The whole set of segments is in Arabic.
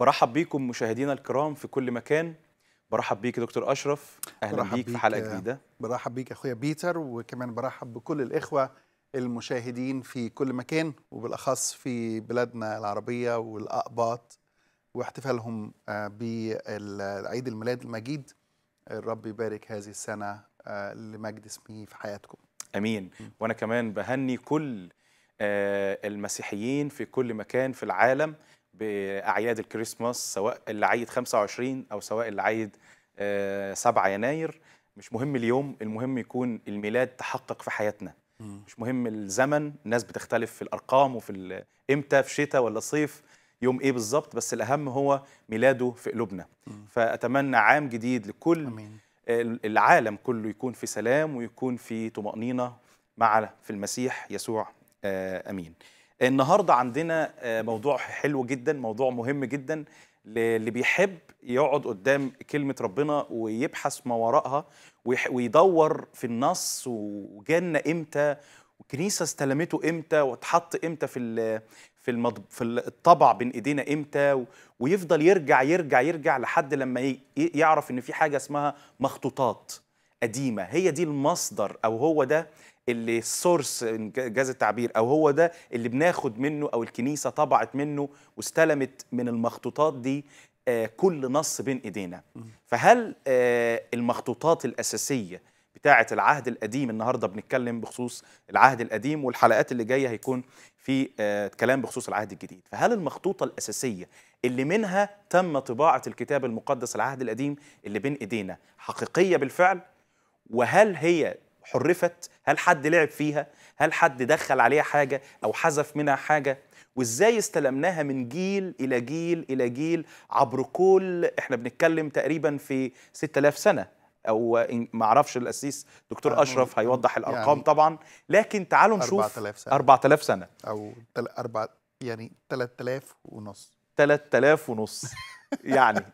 برحب بيكم مشاهدينا الكرام في كل مكان برحب بيك دكتور اشرف اهلا بيك, بيك في حلقه جديده برحب بيك اخويا بيتر وكمان برحب بكل الاخوه المشاهدين في كل مكان وبالاخص في بلادنا العربيه والاقباط واحتفالهم آه، بعيد الميلاد المجيد الرب يبارك هذه السنه آه، لمجد اسمه في حياتكم امين وانا كمان بهني كل آه، المسيحيين في كل مكان في العالم باعياد الكريسماس سواء اللي عيد 25 او سواء اللي عيد 7 آه، يناير مش مهم اليوم المهم يكون الميلاد تحقق في حياتنا مش مهم الزمن الناس بتختلف في الارقام وفي امتى في شتاء ولا صيف يوم ايه بالظبط بس الاهم هو ميلاده في قلوبنا فاتمنى عام جديد لكل أمين. العالم كله يكون في سلام ويكون في طمانينه مع في المسيح يسوع آه، امين النهارده عندنا آه، موضوع حلو جدا موضوع مهم جدا اللي بيحب يقعد قدام كلمة ربنا ويبحث ما وراءها ويدور في النص وجنة امتى والكنيسة استلمته امتى واتحط امتى في في في الطبع بين ايدينا امتى ويفضل يرجع يرجع يرجع لحد لما يعرف ان في حاجة اسمها مخطوطات قديمه هي دي المصدر او هو ده اللي السورس جاز التعبير او هو ده اللي بناخد منه او الكنيسه طبعت منه واستلمت من المخطوطات دي آه، كل نص بين ايدينا فهل آه، المخطوطات الاساسيه بتاعه العهد القديم النهارده بنتكلم بخصوص العهد القديم والحلقات اللي جايه هيكون في آه، كلام بخصوص العهد الجديد فهل المخطوطه الاساسيه اللي منها تم طباعه الكتاب المقدس العهد القديم اللي بين ايدينا حقيقيه بالفعل وهل هي حرفت هل حد لعب فيها هل حد دخل عليها حاجة أو حذف منها حاجة وازاي استلمناها من جيل إلى جيل إلى جيل عبر كل احنا بنتكلم تقريبا في 6000 سنة أو معرفش الأسيس دكتور أشرف هيوضح يعني الأرقام يعني طبعا لكن تعالوا نشوف 4000 سنة 4000 سنة أو 4 يعني 3000 ونص 3000 ونص يعني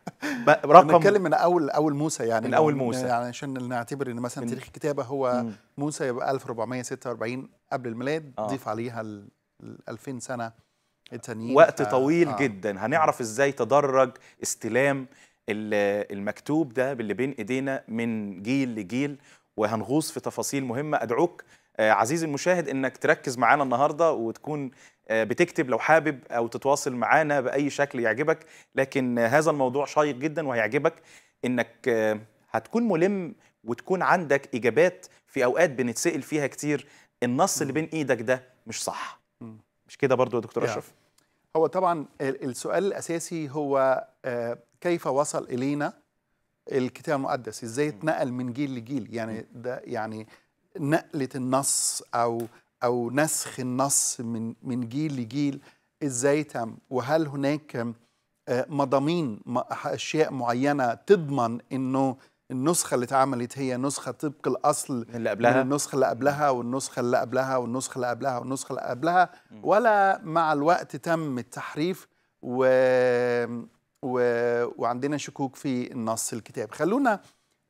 رقم بنتكلم من اول اول موسى يعني من اول موسى يعني عشان نعتبر ان مثلا تاريخ الكتابه هو موسى يبقى 1446 قبل الميلاد آه. ضيف عليها ال 2000 سنه التانيين وقت ف... طويل آه. جدا هنعرف ازاي تدرج استلام المكتوب ده باللي بين ايدينا من جيل لجيل وهنغوص في تفاصيل مهمه ادعوك آه، عزيزي المشاهد انك تركز معانا النهارده وتكون آه، بتكتب لو حابب او تتواصل معانا باي شكل يعجبك لكن هذا الموضوع شيق جدا وهيعجبك انك آه، هتكون ملم وتكون عندك اجابات في اوقات بنتسال فيها كتير النص اللي بين ايدك ده مش صح مش كده برضو يا دكتور اشرف هو طبعا السؤال الاساسي هو آه، كيف وصل الينا الكتاب المقدس ازاي اتنقل من جيل لجيل يعني ده يعني نقله النص او او نسخ النص من من جيل لجيل ازاي تم وهل هناك آه، مضامين اشياء معينه تضمن انه النسخه اللي اتعملت هي نسخه طبق الاصل اللي قبلها من النسخه اللي قبلها والنسخه اللي قبلها والنسخه اللي قبلها والنسخه اللي قبلها ولا مع الوقت تم التحريف و... و... وعندنا شكوك في النص الكتاب خلونا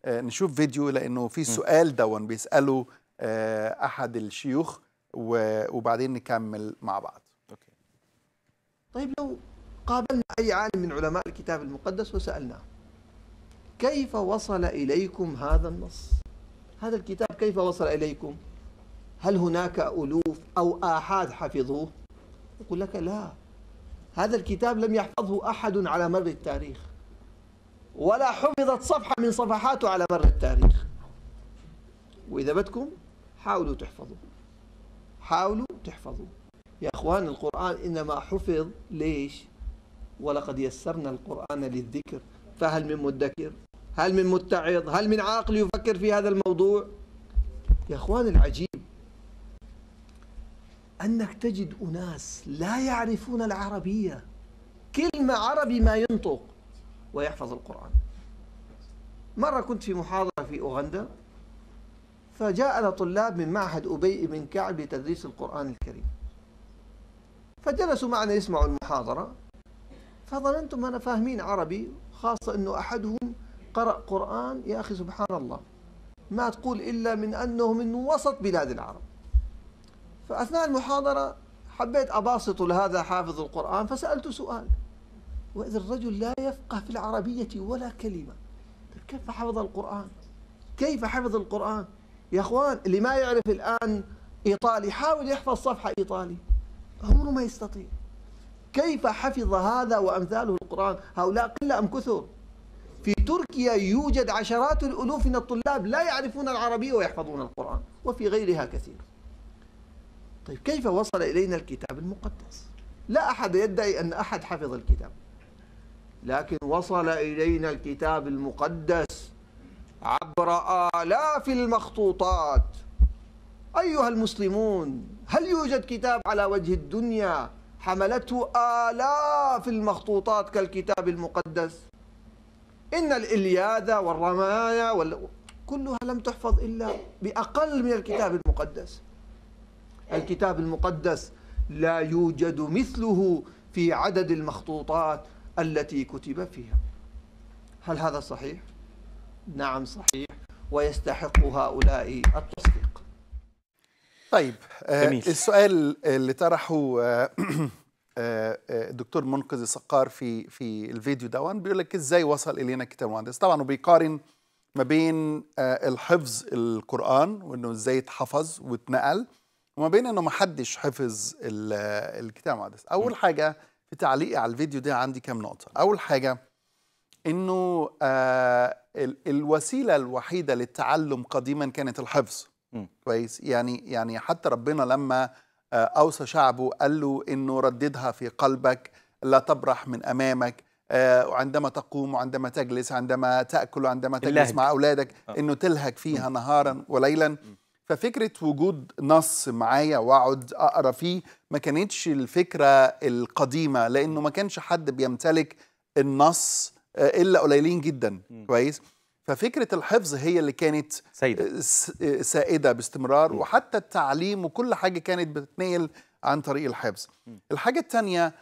آه، نشوف فيديو لانه في سؤال دون بيساله آه، احد الشيوخ وبعدين نكمل مع بعض أوكي. طيب لو قابلنا أي عالم من علماء الكتاب المقدس وسألناه كيف وصل إليكم هذا النص هذا الكتاب كيف وصل إليكم هل هناك ألوف أو آحاد حفظوه يقول لك لا هذا الكتاب لم يحفظه أحد على مر التاريخ ولا حفظت صفحة من صفحاته على مر التاريخ وإذا بدكم حاولوا تحفظوه حاولوا تحفظوا يا أخوان القرآن إنما حفظ ليش ولقد يسرنا القرآن للذكر فهل من مدكر هل من متعظ هل من عاقل يفكر في هذا الموضوع يا أخوان العجيب أنك تجد أناس لا يعرفون العربية كلمة عربي ما ينطق ويحفظ القرآن مرة كنت في محاضرة في أوغندا فجاءنا طلاب من معهد أبي بن كعب لتدريس القرآن الكريم فجلسوا معنا يسمعوا المحاضرة فظننتم أنا فاهمين عربي خاصة أنه أحدهم قرأ قرآن يا أخي سبحان الله ما تقول إلا من أنه من وسط بلاد العرب فأثناء المحاضرة حبيت أباسط لهذا حافظ القرآن فسألته سؤال وإذا الرجل لا يفقه في العربية ولا كلمة طيب كيف حفظ القرآن كيف حفظ القرآن يا اخوان اللي ما يعرف الان ايطالي حاول يحفظ صفحه ايطالي عمره ما يستطيع كيف حفظ هذا وامثاله القران هؤلاء قله ام كثر في تركيا يوجد عشرات الالوف من الطلاب لا يعرفون العربيه ويحفظون القران وفي غيرها كثير طيب كيف وصل الينا الكتاب المقدس لا احد يدعي ان احد حفظ الكتاب لكن وصل الينا الكتاب المقدس عبر آلاف المخطوطات أيها المسلمون هل يوجد كتاب على وجه الدنيا حملته آلاف المخطوطات كالكتاب المقدس إن الإلياذة والرمايا وال... كلها لم تحفظ إلا بأقل من الكتاب المقدس الكتاب المقدس لا يوجد مثله في عدد المخطوطات التي كتب فيها هل هذا صحيح؟ نعم صحيح ويستحق هؤلاء التصديق طيب آه، جميل. السؤال اللي طرحه آه، آه، الدكتور منقذ السقار في في الفيديو دون بيقول لك ازاي وصل الينا كتاب المقدس طبعا وبيقارن ما بين الحفظ القران وانه ازاي اتحفظ واتنقل وما بين انه ما حدش حفظ الكتاب المقدس اول حاجه في تعليقي على الفيديو ده عندي كام نقطه اول حاجه انه آه الوسيله الوحيده للتعلم قديما كانت الحفظ كويس يعني يعني حتى ربنا لما آه اوصى شعبه قال له انه رددها في قلبك لا تبرح من امامك آه وعندما تقوم وعندما تجلس عندما تاكل وعندما تجلس اللهج. مع اولادك آه. انه تلهج فيها م. نهارا وليلا م. ففكره وجود نص معايا واقعد اقرا فيه ما كانتش الفكره القديمه لانه ما كانش حد بيمتلك النص آه، الا قليلين جدا كويس ففكره الحفظ هي اللي كانت سيدة. آه، آه، سائده باستمرار م. وحتى التعليم وكل حاجه كانت بتتنقل عن طريق الحفظ م. الحاجه الثانيه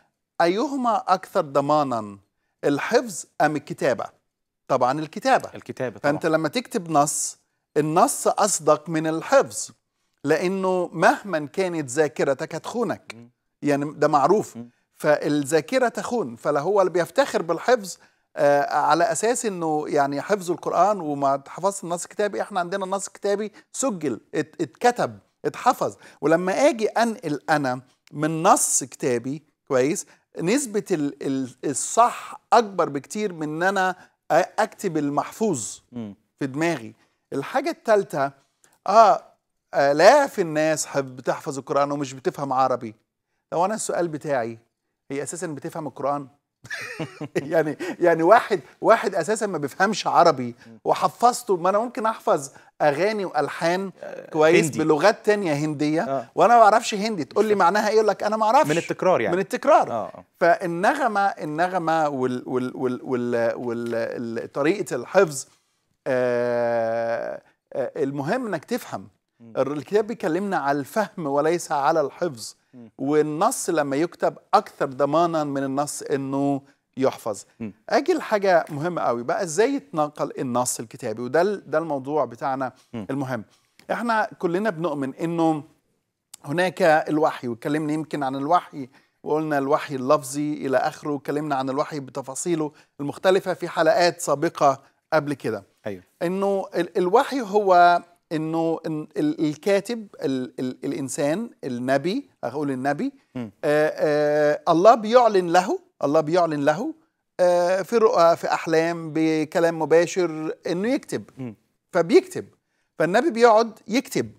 ايهما اكثر ضمانا الحفظ ام الكتابه طبعا الكتابه الكتابه طبعا. فانت لما تكتب نص النص اصدق من الحفظ لانه مهما كانت ذاكرتك هتخونك يعني ده معروف فالذاكره تخون فلا هو اللي بيفتخر بالحفظ آه، على اساس انه يعني حفظ القران وما حفظت النص الكتابي احنا عندنا النص الكتابي سجل اتكتب اتحفظ ولما اجي انقل انا من نص كتابي كويس نسبه الصح اكبر بكتير من ان انا اكتب المحفوظ في دماغي الحاجه الثالثه اه آلاف آه، الناس بتحفظ القرآن ومش بتفهم عربي لو أنا السؤال بتاعي هي أساسا بتفهم القرآن يعني يعني واحد واحد اساسا ما بيفهمش عربي وحفظته ما انا ممكن احفظ اغاني والحان آه، كويس هندي. بلغات تانية هنديه آه. وانا ما اعرفش هندي تقول لي معناها ايه يقول لك انا ما اعرفش من التكرار يعني من التكرار آه. آه. فالنغمه النغمه وطريقه الحفظ آه،, آه المهم انك تفهم الكتاب بيكلمنا على الفهم وليس على الحفظ والنص لما يكتب اكثر ضمانا من النص انه يحفظ اجي لحاجه مهمه قوي بقى ازاي يتنقل النص الكتابي وده ده الموضوع بتاعنا المهم احنا كلنا بنؤمن انه هناك الوحي واتكلمنا يمكن عن الوحي وقلنا الوحي اللفظي الى اخره واتكلمنا عن الوحي بتفاصيله المختلفه في حلقات سابقه قبل كده ايوه انه الوحي هو انه الكاتب الـ الـ الانسان النبي اقول النبي آآ آآ آه، آه، الله بيعلن له الله بيعلن له آه، في رؤى في احلام بكلام مباشر انه يكتب م. فبيكتب فالنبي بيقعد يكتب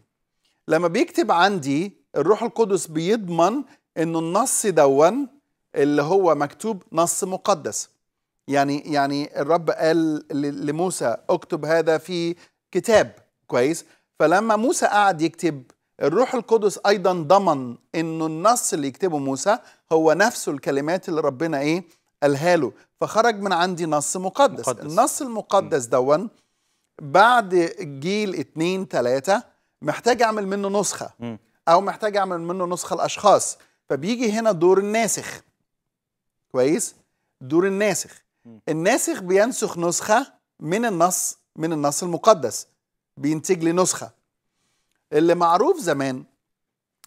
لما بيكتب عندي الروح القدس بيضمن انه النص دون اللي هو مكتوب نص مقدس يعني يعني الرب قال لموسى اكتب هذا في كتاب كويس فلما موسى قعد يكتب الروح القدس ايضا ضمن انه النص اللي يكتبه موسى هو نفسه الكلمات اللي ربنا ايه قالها له فخرج من عندي نص مقدس, مقدس. النص المقدس دون بعد جيل اتنين تلاتة محتاج اعمل منه نسخة م. او محتاج اعمل منه نسخة الاشخاص فبيجي هنا دور الناسخ كويس دور الناسخ الناسخ بينسخ نسخة من النص من النص المقدس بينتج لي نسخه اللي معروف زمان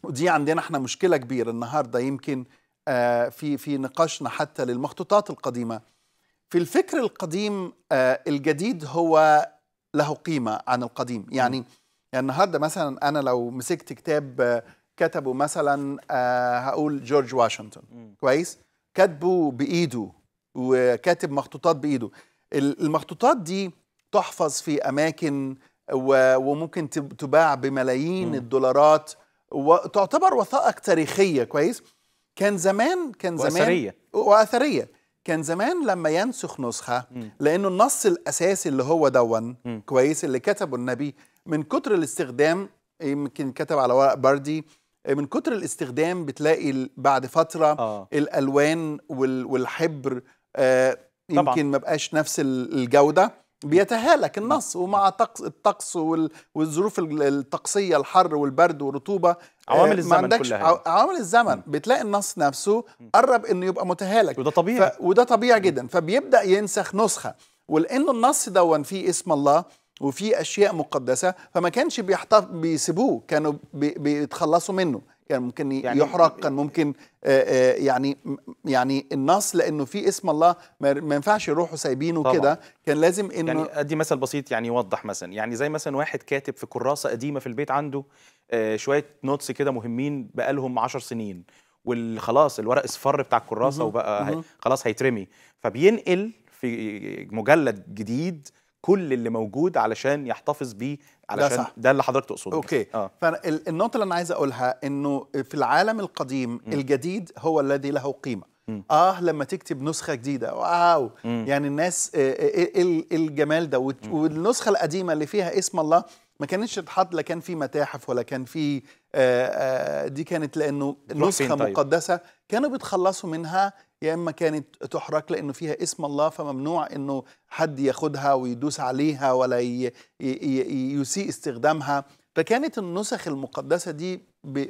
ودي عندنا احنا مشكله كبيره النهارده يمكن آه في في نقاشنا حتى للمخطوطات القديمه في الفكر القديم آه الجديد هو له قيمه عن القديم يعني يعني النهارده مثلا انا لو مسكت كتاب آه كتبه مثلا آه، هقول جورج واشنطن كويس كاتبه بايده وكاتب مخطوطات بايده المخطوطات دي تحفظ في اماكن وممكن تباع بملايين م. الدولارات وتعتبر وثائق تاريخيه كويس كان زمان كان زمان واثريه واثريه كان زمان لما ينسخ نسخه لانه النص الاساسي اللي هو دون كويس اللي كتبه النبي من كتر الاستخدام يمكن كتب على ورق بردي من كتر الاستخدام بتلاقي بعد فتره آه. الالوان والحبر آه يمكن ما بقاش نفس الجوده بيتهالك النص ومع الطقس والظروف الطقسيه الحر والبرد والرطوبه آه، يعني. عوامل الزمن ما عندكش كلها عوامل الزمن بتلاقي النص نفسه قرب انه يبقى متهالك وده طبيعي ف... وده طبيعي جدا فبيبدا ينسخ نسخه ولانه النص دون فيه اسم الله وفي اشياء مقدسه فما كانش بيحتف بيسيبوه كانوا بي بيتخلصوا منه كان ممكن يعني يحرق كان ممكن يعني يعني النص لانه في اسم الله ما ينفعش يروحوا سايبينه كده كان لازم انه يعني ادي مثل بسيط يعني يوضح مثلا يعني زي مثلا واحد كاتب في كراسه قديمه في البيت عنده شويه نوتس كده مهمين بقالهم 10 سنين والخلاص الورق اصفر بتاع الكراسه وبقى خلاص هيترمي فبينقل في مجلد جديد كل اللي موجود علشان يحتفظ بيه علشان ده, ده اللي حضرتك تقصده اوكي آه. فالنقطه اللي انا عايز اقولها انه في العالم القديم م. الجديد هو الذي له قيمه م. اه لما تكتب نسخه جديده واو م. يعني الناس ايه الجمال ده والنسخه القديمه اللي فيها اسم الله ما كانتش تتحط لا كان في متاحف ولا كان في آآ آه، آآ آه، دي كانت لانه نسخه طيب. مقدسه كانوا بيتخلصوا منها يا اما كانت تحرق لانه فيها اسم الله فممنوع انه حد ياخدها ويدوس عليها ولا يسيء استخدامها فكانت النسخ المقدسه دي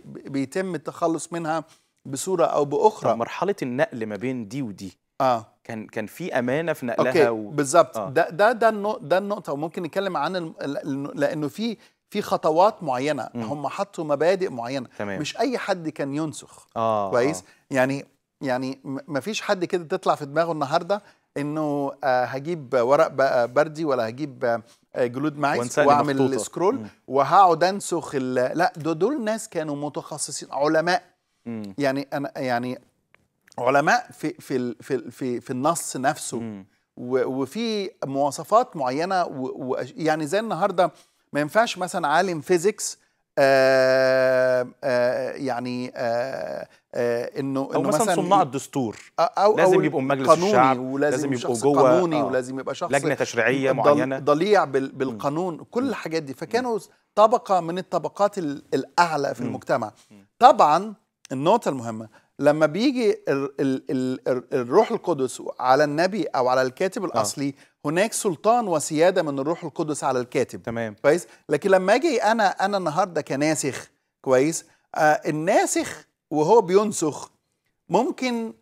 بيتم التخلص منها بصوره او باخرى مرحله النقل ما بين دي ودي اه كان كان في امانه في نقلها أوكي. و... بالظبط آه. ده ده ده, ده النقطه وممكن نتكلم عن لانه في في خطوات معينه م. هم حطوا مبادئ معينه تمام. مش اي حد كان ينسخ آه. آه. كويس آه. يعني يعني مفيش حد كده تطلع في دماغه النهارده انه آه، هجيب ورق آه، بردي ولا هجيب آه، جلود ماعز واعمل سكرول وهقعد انسخ لا دول, دول ناس كانوا متخصصين علماء م. يعني انا يعني علماء في في في في, في النص نفسه م. وفي مواصفات معينه ويعني زي النهارده ما ينفعش مثلا عالم فيزيكس آه، آه، يعني آه، انه او إنه مثلا, صناع الدستور أو لازم أو يبقوا مجلس قانوني الشعب ولازم, لازم يبقوا جوه قانوني آه ولازم يبقى شخص لجنه تشريعيه معينه ضليع بالقانون كل الحاجات دي فكانوا طبقه من الطبقات الاعلى في المجتمع طبعا النقطه المهمه لما بيجي الروح القدس على النبي او على الكاتب آه. الاصلي هناك سلطان وسياده من الروح القدس على الكاتب تمام كويس لكن لما اجي انا انا النهارده كناسخ كويس آه الناسخ وهو بينسخ ممكن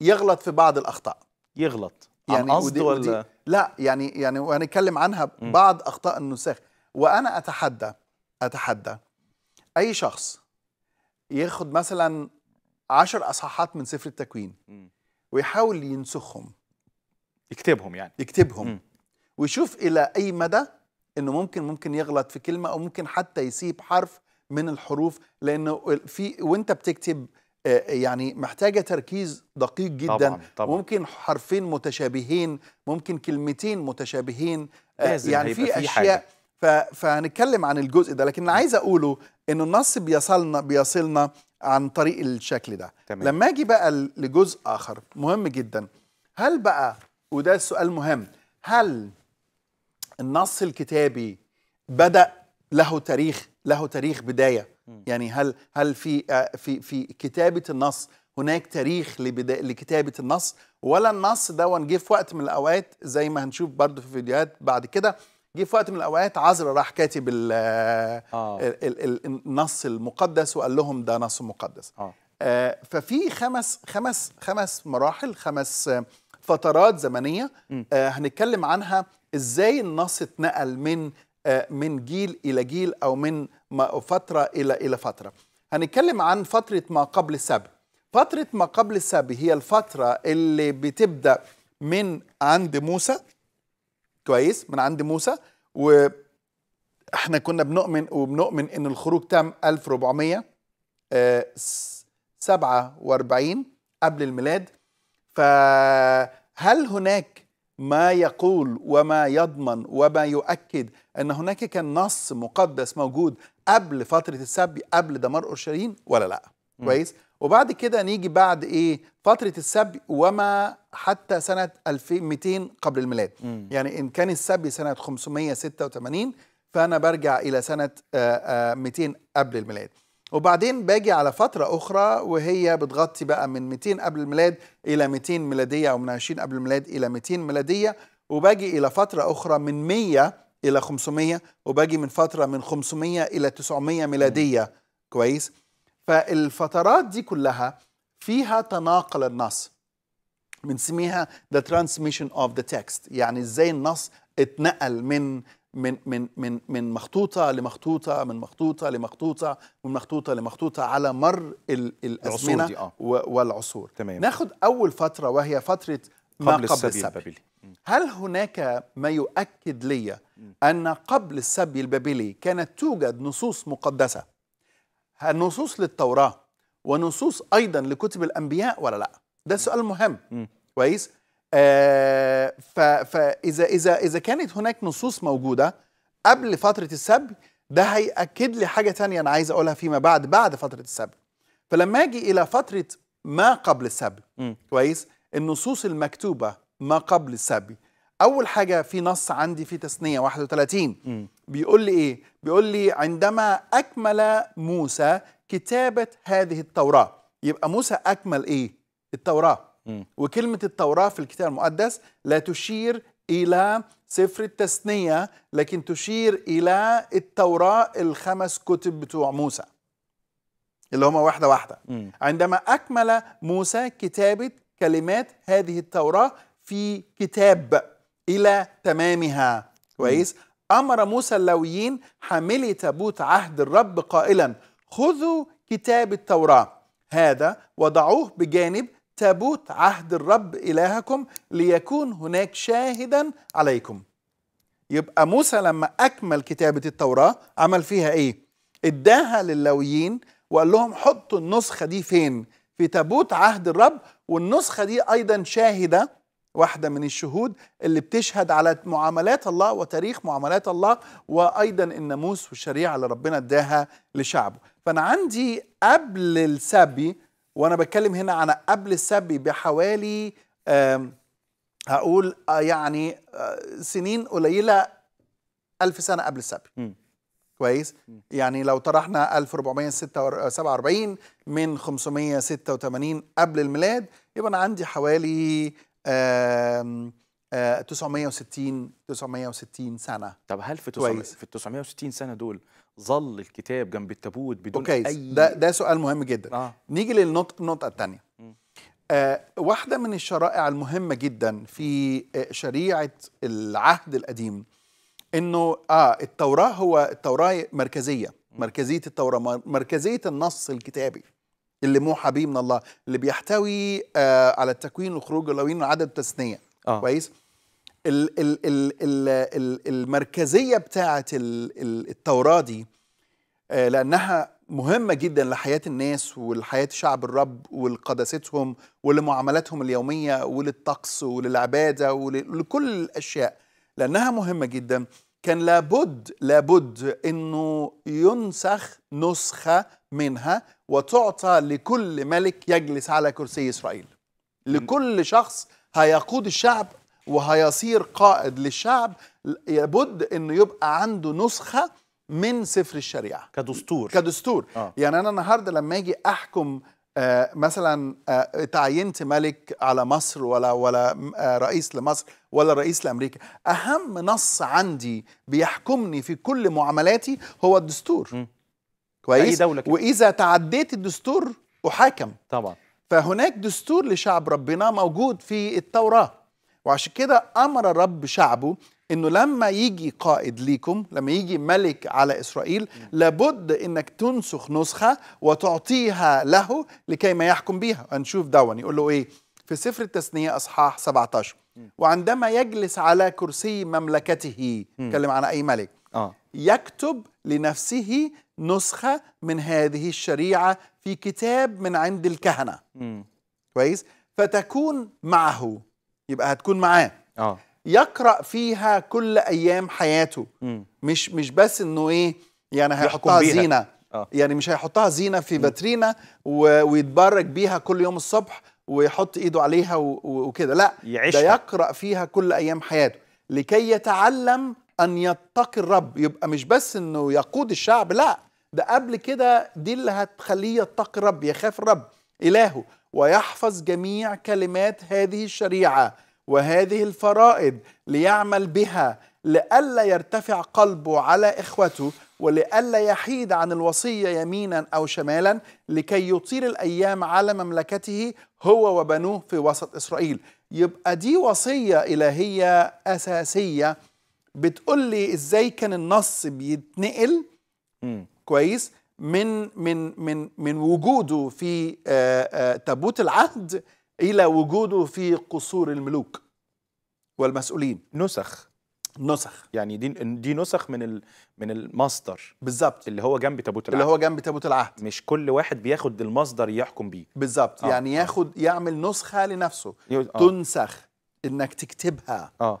يغلط في بعض الاخطاء يغلط يعني عن قصد ولا لا يعني يعني وهنتكلم عنها بعض اخطاء النساخ وانا اتحدى اتحدى اي شخص ياخد مثلا 10 اصحاحات من سفر التكوين ويحاول ينسخهم يكتبهم يعني يكتبهم م. ويشوف الى اي مدى انه ممكن ممكن يغلط في كلمه او ممكن حتى يسيب حرف من الحروف لانه في وانت بتكتب آه، آه، يعني محتاجه تركيز دقيق جدا طبعًا طبعًا. ممكن حرفين متشابهين ممكن كلمتين متشابهين آه، لازم يعني في اشياء حاجة. فهنتكلم عن الجزء ده لكن اللي عايز اقوله ان النص بيصلنا بيصلنا عن طريق الشكل ده تمام. لما اجي بقى لجزء اخر مهم جدا هل بقى وده السؤال مهم هل النص الكتابي بدا له تاريخ له تاريخ بدايه م. يعني هل هل في آه، في في كتابه النص هناك تاريخ لكتابه النص ولا النص ده جه في وقت من الاوقات زي ما هنشوف برضو في فيديوهات بعد كده جه في وقت من الاوقات عزرا راح كاتب الـ آه. الـ الـ النص المقدس وقال لهم ده نص مقدس آه. آه ففي خمس خمس خمس مراحل خمس فترات زمنيه آه هنتكلم عنها ازاي النص اتنقل من آه من جيل الى جيل او من فتره الى الى فتره هنتكلم عن فتره ما قبل السبي فتره ما قبل السبي هي الفتره اللي بتبدا من عند موسى كويس من عند موسى و احنا كنا بنؤمن وبنؤمن ان الخروج تم 1447 آه، قبل الميلاد فهل هناك ما يقول وما يضمن وما يؤكد ان هناك كان نص مقدس موجود قبل فتره السبي قبل دمار اورشليم ولا لا كويس وبعد كده نيجي بعد ايه فتره السبي وما حتى سنه 2200 قبل الميلاد م. يعني ان كان السبي سنه 586 فانا برجع الى سنه 200 آه، آه، قبل الميلاد وبعدين باجي على فترة أخرى وهي بتغطي بقى من 200 قبل الميلاد إلى 200 ميلادية أو من 20 قبل الميلاد إلى 200 ميلادية وباجي إلى فترة أخرى من 100 إلى 500 وباجي من فترة من 500 إلى 900 ميلادية كويس فالفترات دي كلها فيها تناقل النص بنسميها the transmission of the text يعني ازاي النص اتنقل من من من من من مخطوطه لمخطوطه من مخطوطه لمخطوطه من مخطوطه لمخطوطه على مر الازمنه آه. والعصور تمام. ناخد اول فتره وهي فتره ما قبل, قبل السبي البابلي هل هناك ما يؤكد لي ان قبل السبي البابلي كانت توجد نصوص مقدسه النصوص للتوراة ونصوص أيضا لكتب الأنبياء ولا لا ده سؤال مهم كويس آه فإذا إذا إذا كانت هناك نصوص موجودة قبل فترة السبي ده هيأكد لي حاجة تانية أنا عايز أقولها فيما بعد بعد فترة السبي فلما أجي إلى فترة ما قبل السبي كويس النصوص المكتوبة ما قبل السبي اول حاجه في نص عندي في تسنية 31 بيقول لي ايه بيقول لي عندما اكمل موسى كتابه هذه التوراه يبقى موسى اكمل ايه التوراه وكلمه التوراه في الكتاب المقدس لا تشير الى سفر التثنيه لكن تشير الى التوراه الخمس كتب بتوع موسى اللي هما واحده واحده عندما اكمل موسى كتابه كلمات هذه التوراه في كتاب إلى تمامها كويس أمر موسى اللويين حاملي تابوت عهد الرب قائلا خذوا كتاب التوراة هذا وضعوه بجانب تابوت عهد الرب إلهكم ليكون هناك شاهدا عليكم يبقى موسى لما أكمل كتابة التوراة عمل فيها إيه؟ اداها لللويين وقال لهم حطوا النسخة دي فين؟ في تابوت عهد الرب والنسخة دي أيضا شاهدة واحدة من الشهود اللي بتشهد على معاملات الله وتاريخ معاملات الله وأيضا الناموس والشريعة اللي ربنا اداها لشعبه فأنا عندي قبل السبي وأنا بتكلم هنا عن قبل السبي بحوالي هقول آه، يعني آه، سنين قليلة ألف سنة قبل السبي كويس يعني لو طرحنا 1447 من 586 قبل الميلاد يبقى أنا عندي حوالي 960 960 آه، سنه طب هل في كويس. في 960 سنه دول ظل الكتاب جنب التابوت بدون أوكي. اي ده ده سؤال مهم جدا آه. نيجي للنقطه النقطه الثانيه آه واحده من الشرائع المهمه جدا في آه، شريعه العهد القديم انه اه التوراه هو التوراه مركزيه مركزيه التوراه مركزيه النص الكتابي اللي موحى به من الله اللي بيحتوي آه على التكوين والخروج واللوين وعدد التثنيه آه. كويس ال ال ال ال ال المركزيه بتاعه التوراه دي آه لانها مهمه جدا لحياه الناس ولحياه شعب الرب ولقداستهم ولمعاملاتهم اليوميه وللطقس وللعباده ولكل الاشياء لانها مهمه جدا كان لابد لابد انه ينسخ نسخه منها وتعطى لكل ملك يجلس على كرسي اسرائيل لكل شخص هيقود الشعب وهيصير قائد للشعب لابد انه يبقى عنده نسخه من سفر الشريعه كدستور كدستور آه. يعني انا النهارده لما اجي احكم آه مثلا آه تعينت ملك على مصر ولا ولا آه رئيس لمصر ولا الرئيس لامريكا اهم نص عندي بيحكمني في كل معاملاتي هو الدستور م. كويس دولة كده. واذا تعديت الدستور احاكم طبعا فهناك دستور لشعب ربنا موجود في التوراه وعشان كده امر رب شعبه انه لما يجي قائد ليكم لما يجي ملك على اسرائيل لابد انك تنسخ نسخه وتعطيها له لكي ما يحكم بيها هنشوف دون يقول له ايه في سفر التثنية أصحاح 17 وعندما يجلس على كرسي مملكته اتكلم عن أي ملك آه. يكتب لنفسه نسخة من هذه الشريعة في كتاب من عند الكهنة كويس فتكون معه يبقى هتكون معاه آه. يقرأ فيها كل أيام حياته م. مش مش بس إنه إيه يعني هيحطها زينة آه. يعني مش هيحطها زينة في باترينا ويتبرك بيها كل يوم الصبح ويحط ايده عليها وكده لا يعيشها. ده يقرا فيها كل ايام حياته لكي يتعلم ان يتقي الرب يبقى مش بس انه يقود الشعب لا ده قبل كده دي اللي هتخليه يتقي الرب يخاف الرب الهه ويحفظ جميع كلمات هذه الشريعه وهذه الفرائض ليعمل بها لئلا يرتفع قلبه على اخوته ولئلا يحيد عن الوصية يمينا أو شمالا لكي يطيل الأيام على مملكته هو وبنوه في وسط إسرائيل يبقى دي وصية إلهية أساسية بتقول لي إزاي كان النص بيتنقل م. كويس من من من من وجوده في آه، آه، تابوت العهد الى وجوده في قصور الملوك والمسؤولين نسخ نسخ يعني دي دي نسخ من ال من المصدر بالظبط اللي هو جنب تابوت العهد اللي هو جنب تابوت العهد مش كل واحد بياخد المصدر يحكم بيه بالظبط آه. يعني ياخد يعمل نسخه لنفسه آه. تنسخ انك تكتبها اه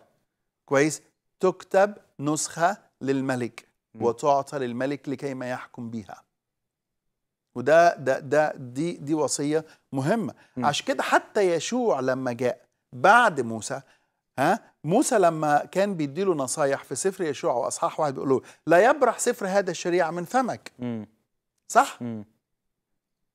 كويس تكتب نسخه للملك م. وتعطى للملك لكي ما يحكم بها وده ده ده دي دي وصيه مهمه عشان كده حتى يشوع لما جاء بعد موسى ها موسى لما كان بيديله نصايح في سفر يشوع واصحاح واحد بيقول له لا يبرح سفر هذا الشريعه من فمك مم. صح مم.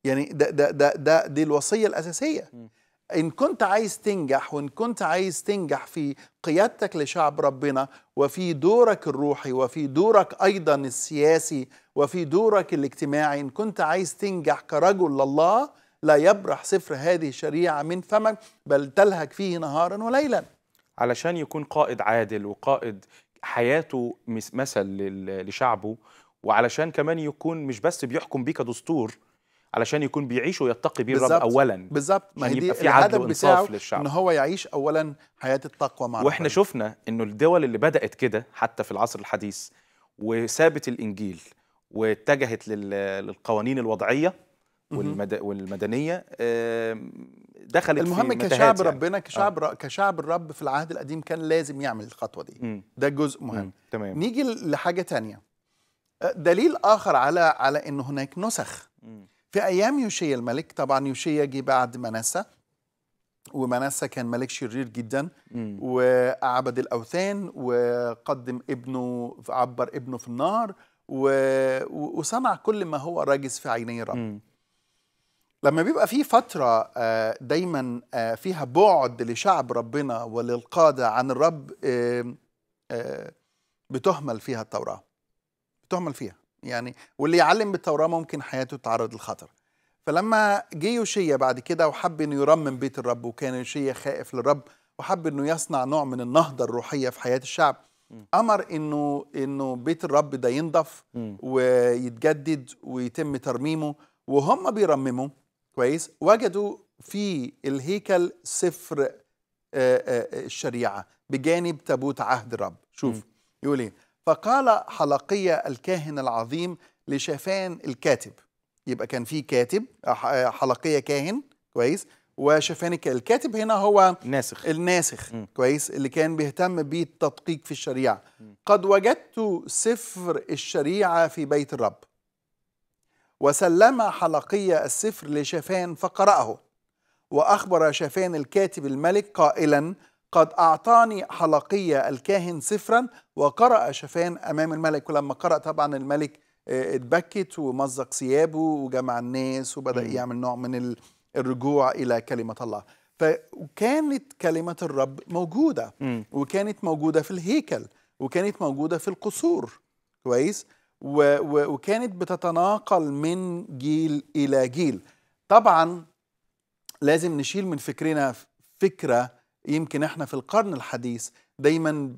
يعني ده ده ده ده دي الوصيه الاساسيه مم. ان كنت عايز تنجح وان كنت عايز تنجح في قيادتك لشعب ربنا وفي دورك الروحي وفي دورك ايضا السياسي وفي دورك الاجتماعي ان كنت عايز تنجح كرجل لله لا يبرح سفر هذه الشريعه من فمك بل تلهك فيه نهارا وليلا علشان يكون قائد عادل وقائد حياته مثل لشعبه وعلشان كمان يكون مش بس بيحكم بيه كدستور علشان يكون بيعيش ويتقي بيه الرب اولا بالظبط ما هي في عدد بتاعه للشعب. ان هو يعيش اولا حياه التقوى مع واحنا شفنا انه الدول اللي بدات كده حتى في العصر الحديث وسابت الانجيل واتجهت للقوانين الوضعيه والمدنيه دخلت المهم في كشعب يعني. ربنا كشعب آه. كشعب الرب في العهد القديم كان لازم يعمل الخطوه دي مم. ده جزء مهم مم. تمام. نيجي لحاجه تانية آه، دليل اخر على على ان هناك نسخ مم. في ايام يوشيا الملك طبعا يوشيا جه بعد منسى ومنسى كان ملك شرير جدا مم. وعبد الاوثان وقدم ابنه عبر ابنه في النار و... وصنع كل ما هو راجز في عيني الرب لما بيبقى في فترة آه، دايما آه، فيها بعد لشعب ربنا وللقادة عن الرب آه، بتهمل فيها التوراة بتهمل فيها يعني واللي يعلم بالتوراة ممكن حياته تتعرض للخطر فلما جه يوشيا بعد كده وحب انه يرمم بيت الرب وكان يوشيا خائف للرب وحب انه يصنع نوع من النهضة الروحية في حياة الشعب امر انه انه بيت الرب ده ينضف ويتجدد ويتم ترميمه وهم بيرمموا كويس وجدوا في الهيكل سفر آه، آه، الشريعة بجانب تابوت عهد رب شوف يقول ايه فقال حلقية الكاهن العظيم لشفان الكاتب يبقى كان في كاتب آه، حلقية كاهن كويس وشفان الكاتب هنا هو ناسخ الناسخ م. كويس اللي كان بيهتم بالتدقيق في الشريعة م. قد وجدت سفر الشريعة في بيت الرب وسلم حلقي السفر لشفان فقرأه وأخبر شفان الكاتب الملك قائلا قد أعطاني حلقي الكاهن سفرا وقرأ شفان أمام الملك ولما قرأ طبعا الملك آه، اتبكت ومزق ثيابه وجمع الناس وبدأ يعمل نوع من الرجوع إلى كلمة الله فكانت كلمة الرب موجودة وكانت موجودة في الهيكل وكانت موجودة في القصور كويس وكانت بتتناقل من جيل إلى جيل طبعا لازم نشيل من فكرنا فكرة يمكن احنا في القرن الحديث دايما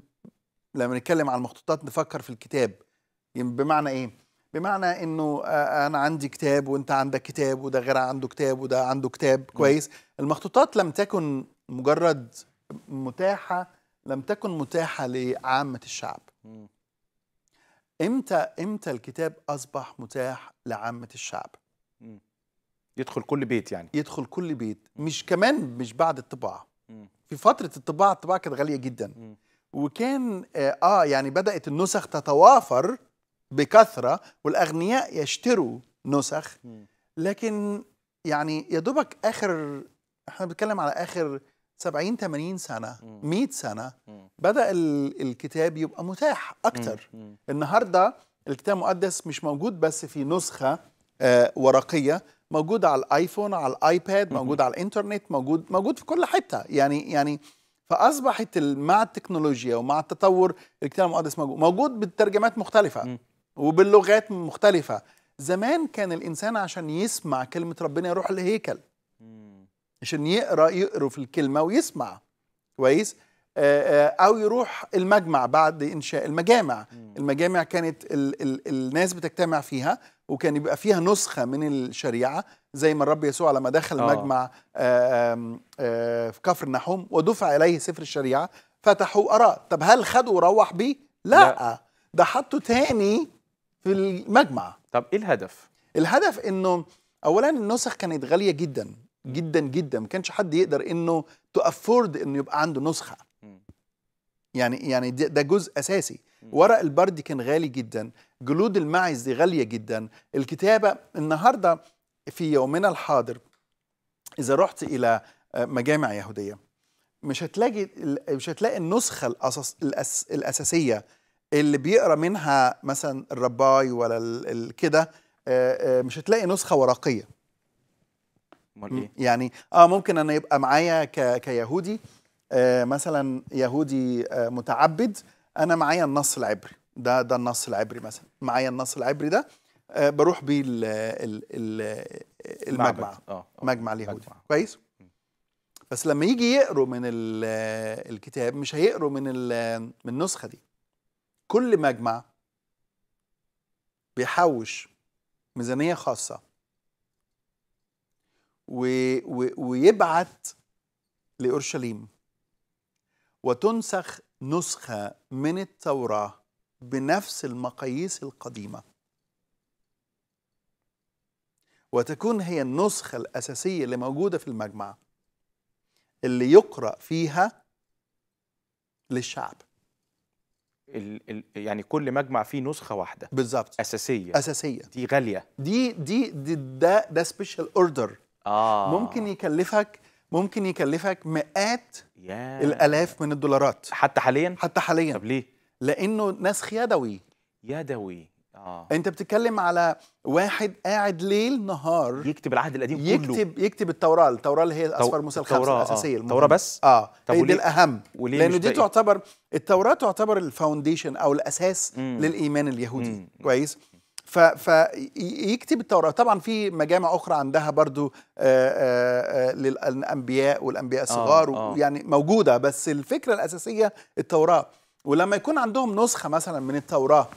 لما نتكلم عن المخطوطات نفكر في الكتاب بمعنى ايه بمعنى انه انا عندي كتاب وانت عندك كتاب وده غير عنده كتاب وده عنده كتاب كويس المخطوطات لم تكن مجرد متاحه لم تكن متاحه لعامه الشعب امتى امتى الكتاب اصبح متاح لعامه الشعب يدخل كل بيت يعني يدخل كل بيت مش كمان مش بعد الطباعه في فتره الطباعه الطباعه كانت غاليه جدا وكان آه،, اه يعني بدات النسخ تتوافر بكثره والاغنياء يشتروا نسخ لكن يعني يا دوبك اخر احنا بنتكلم على اخر 70 80 سنه 100 سنه بدا الكتاب يبقى متاح اكتر النهارده الكتاب المقدس مش موجود بس في نسخه آه، ورقيه موجود على الايفون على الايباد موجود على الانترنت موجود موجود في كل حته يعني يعني فاصبحت مع التكنولوجيا ومع التطور الكتاب المقدس موجود موجود بالترجمات مختلفه وباللغات مختلفه زمان كان الانسان عشان يسمع كلمه ربنا يروح الهيكل عشان يقرا يقرا في الكلمه ويسمع كويس آه، آه، او يروح المجمع بعد انشاء المجامع المجامع كانت ال ال الناس بتجتمع فيها وكان يبقى فيها نسخه من الشريعه زي ما الرب يسوع لما دخل آه. مجمع آآ آه، آآ في كفر نحوم ودفع اليه سفر الشريعه فتحوا اراء طب هل خده وروح بيه لا, لا. ده حطه تاني في المجمع طب ايه الهدف الهدف انه اولا النسخ كانت غاليه جدا جدا جدا ما كانش حد يقدر انه افورد انه يبقى عنده نسخه يعني يعني ده جزء اساسي ورق البرد كان غالي جدا جلود الماعز دي غاليه جدا الكتابه النهارده في يومنا الحاضر اذا رحت الى آه، مجامع يهوديه مش هتلاقي مش هتلاقي النسخه الأساس الأس الاساسيه اللي بيقرا منها مثلا الرباي ولا كده آه، آه، مش هتلاقي نسخه ورقيه امال ايه يعني اه ممكن انا يبقى معايا كيهودي آه، مثلا يهودي آه، متعبد انا معايا النص العبري ده ده النص العبري مثلا معايا النص العبري ده آه، بروح بيه المجمع مجمع اليهودي كويس بس لما يجي يقروا من الكتاب مش هيقروا من من النسخه دي كل مجمع بيحوش ميزانيه خاصه و ويبعت لاورشليم وتنسخ نسخة من التوراة بنفس المقاييس القديمة وتكون هي النسخة الأساسية اللي موجودة في المجمع اللي يقرأ فيها للشعب ال ال يعني كل مجمع فيه نسخه واحده بالظبط اساسيه اساسيه دي غاليه دي دي ده ده سبيشال اوردر اه ممكن يكلفك ممكن يكلفك مئات yeah. الالاف من الدولارات حتى حاليا حتى حاليا طب ليه لانه ناس يدوي يدوي آه. انت بتتكلم على واحد قاعد ليل نهار يكتب العهد القديم يكتب كله يكتب يكتب التوراه التوراه اللي هي الاصفر موسى الخمسه آه. الاساسيه آه. التوراه بس اه طب هي إيه دي الاهم وليه لانه دي طيب؟ تعتبر التوراه تعتبر الفاونديشن او الاساس مم. للايمان اليهودي مم. كويس مم. فيكتب التوراة طبعا في مجامع أخرى عندها برضو للأنبياء والأنبياء آه، الصغار آه يعني موجودة بس الفكرة الأساسية التوراة ولما يكون عندهم نسخة مثلا من التوراة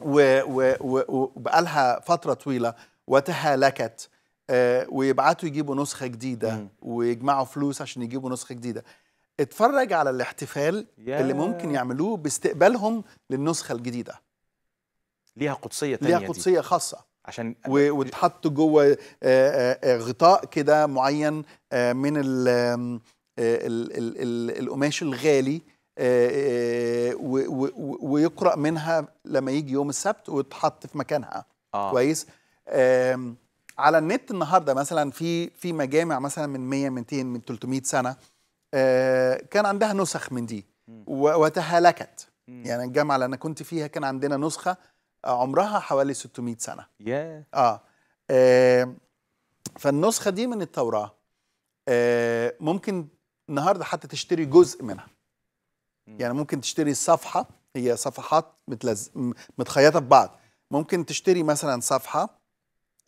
وبقالها فترة طويلة وتهالكت ويبعتوا يجيبوا نسخة جديدة ويجمعوا فلوس عشان يجيبوا نسخة جديدة اتفرج على الاحتفال اللي ممكن يعملوه باستقبالهم للنسخة الجديدة ليها قدسيه تانية ليها قدسيه دي. خاصه عشان وتحط جوه آه، آه، آه، غطاء كده معين من القماش الغالي ويقرا منها لما يجي يوم السبت وتحط في مكانها آه. كويس على النت النهارده مثلا في في مجامع مثلا من 100 200 من 300 سنه كان عندها نسخ من دي وتهالكت يعني الجامعه اللي انا كنت فيها كان عندنا نسخه عمرها حوالي 600 سنه yeah. آه. اه فالنسخه دي من التوراه آه ممكن النهارده حتى تشتري جزء منها يعني ممكن تشتري صفحه هي صفحات متلز... متخيطه ببعض ممكن تشتري مثلا صفحه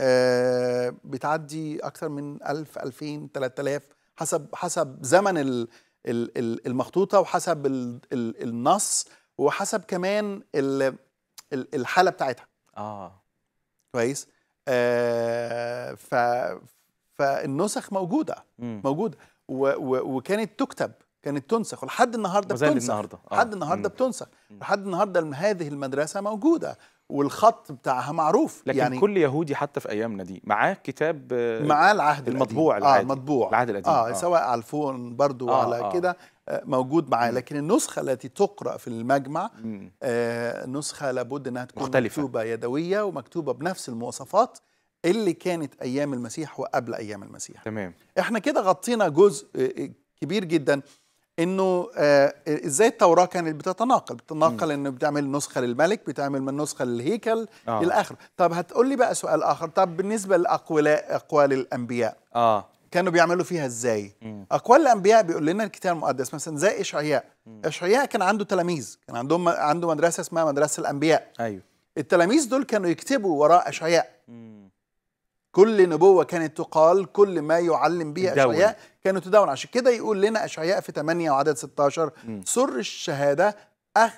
آه بتعدي اكتر من 1000 2000 3000 حسب حسب زمن ال... ال... المخطوطه وحسب ال... ال... النص وحسب كمان ال... الحاله بتاعتها اه كويس آه ف فالنسخ موجوده مم. موجوده و... و... وكانت تكتب كانت تنسخ ولحد النهارده بتنسخ النهارده آه. لحد النهارده بتنسخ لحد النهارده هذه المدرسه موجوده والخط بتاعها معروف لكن يعني كل يهودي حتى في ايامنا دي معاه كتاب معاه العهد المطبوع القديم. العادي اه مطبوع العهد القديم آه, اه سواء على الفون برضو آه على آه. كده موجود معاه لكن النسخه التي تقرا في المجمع آه، نسخه لابد انها تكون مختلفة. مكتوبه يدويه ومكتوبه بنفس المواصفات اللي كانت ايام المسيح وقبل ايام المسيح تمام احنا كده غطينا جزء آه، آه، كبير جدا انه ازاي التوراه كانت بتتناقل بتتناقل انه بتعمل نسخه للملك بتعمل من نسخه للهيكل آه. الى اخره طب هتقول لي بقى سؤال اخر طب بالنسبه لاقوال الانبياء اه كانوا بيعملوا فيها ازاي اقوال الانبياء بيقول لنا الكتاب المقدس مثلا زي اشعياء اشعياء كان عنده تلاميذ كان عندهم عنده مدرسه اسمها مدرسه الانبياء ايوه التلاميذ دول كانوا يكتبوا وراء اشعياء كل نبوة كانت تقال كل ما يعلم بها أشعياء كانوا تدون عشان كده يقول لنا أشعياء في 8 وعدد 16 سر الشهادة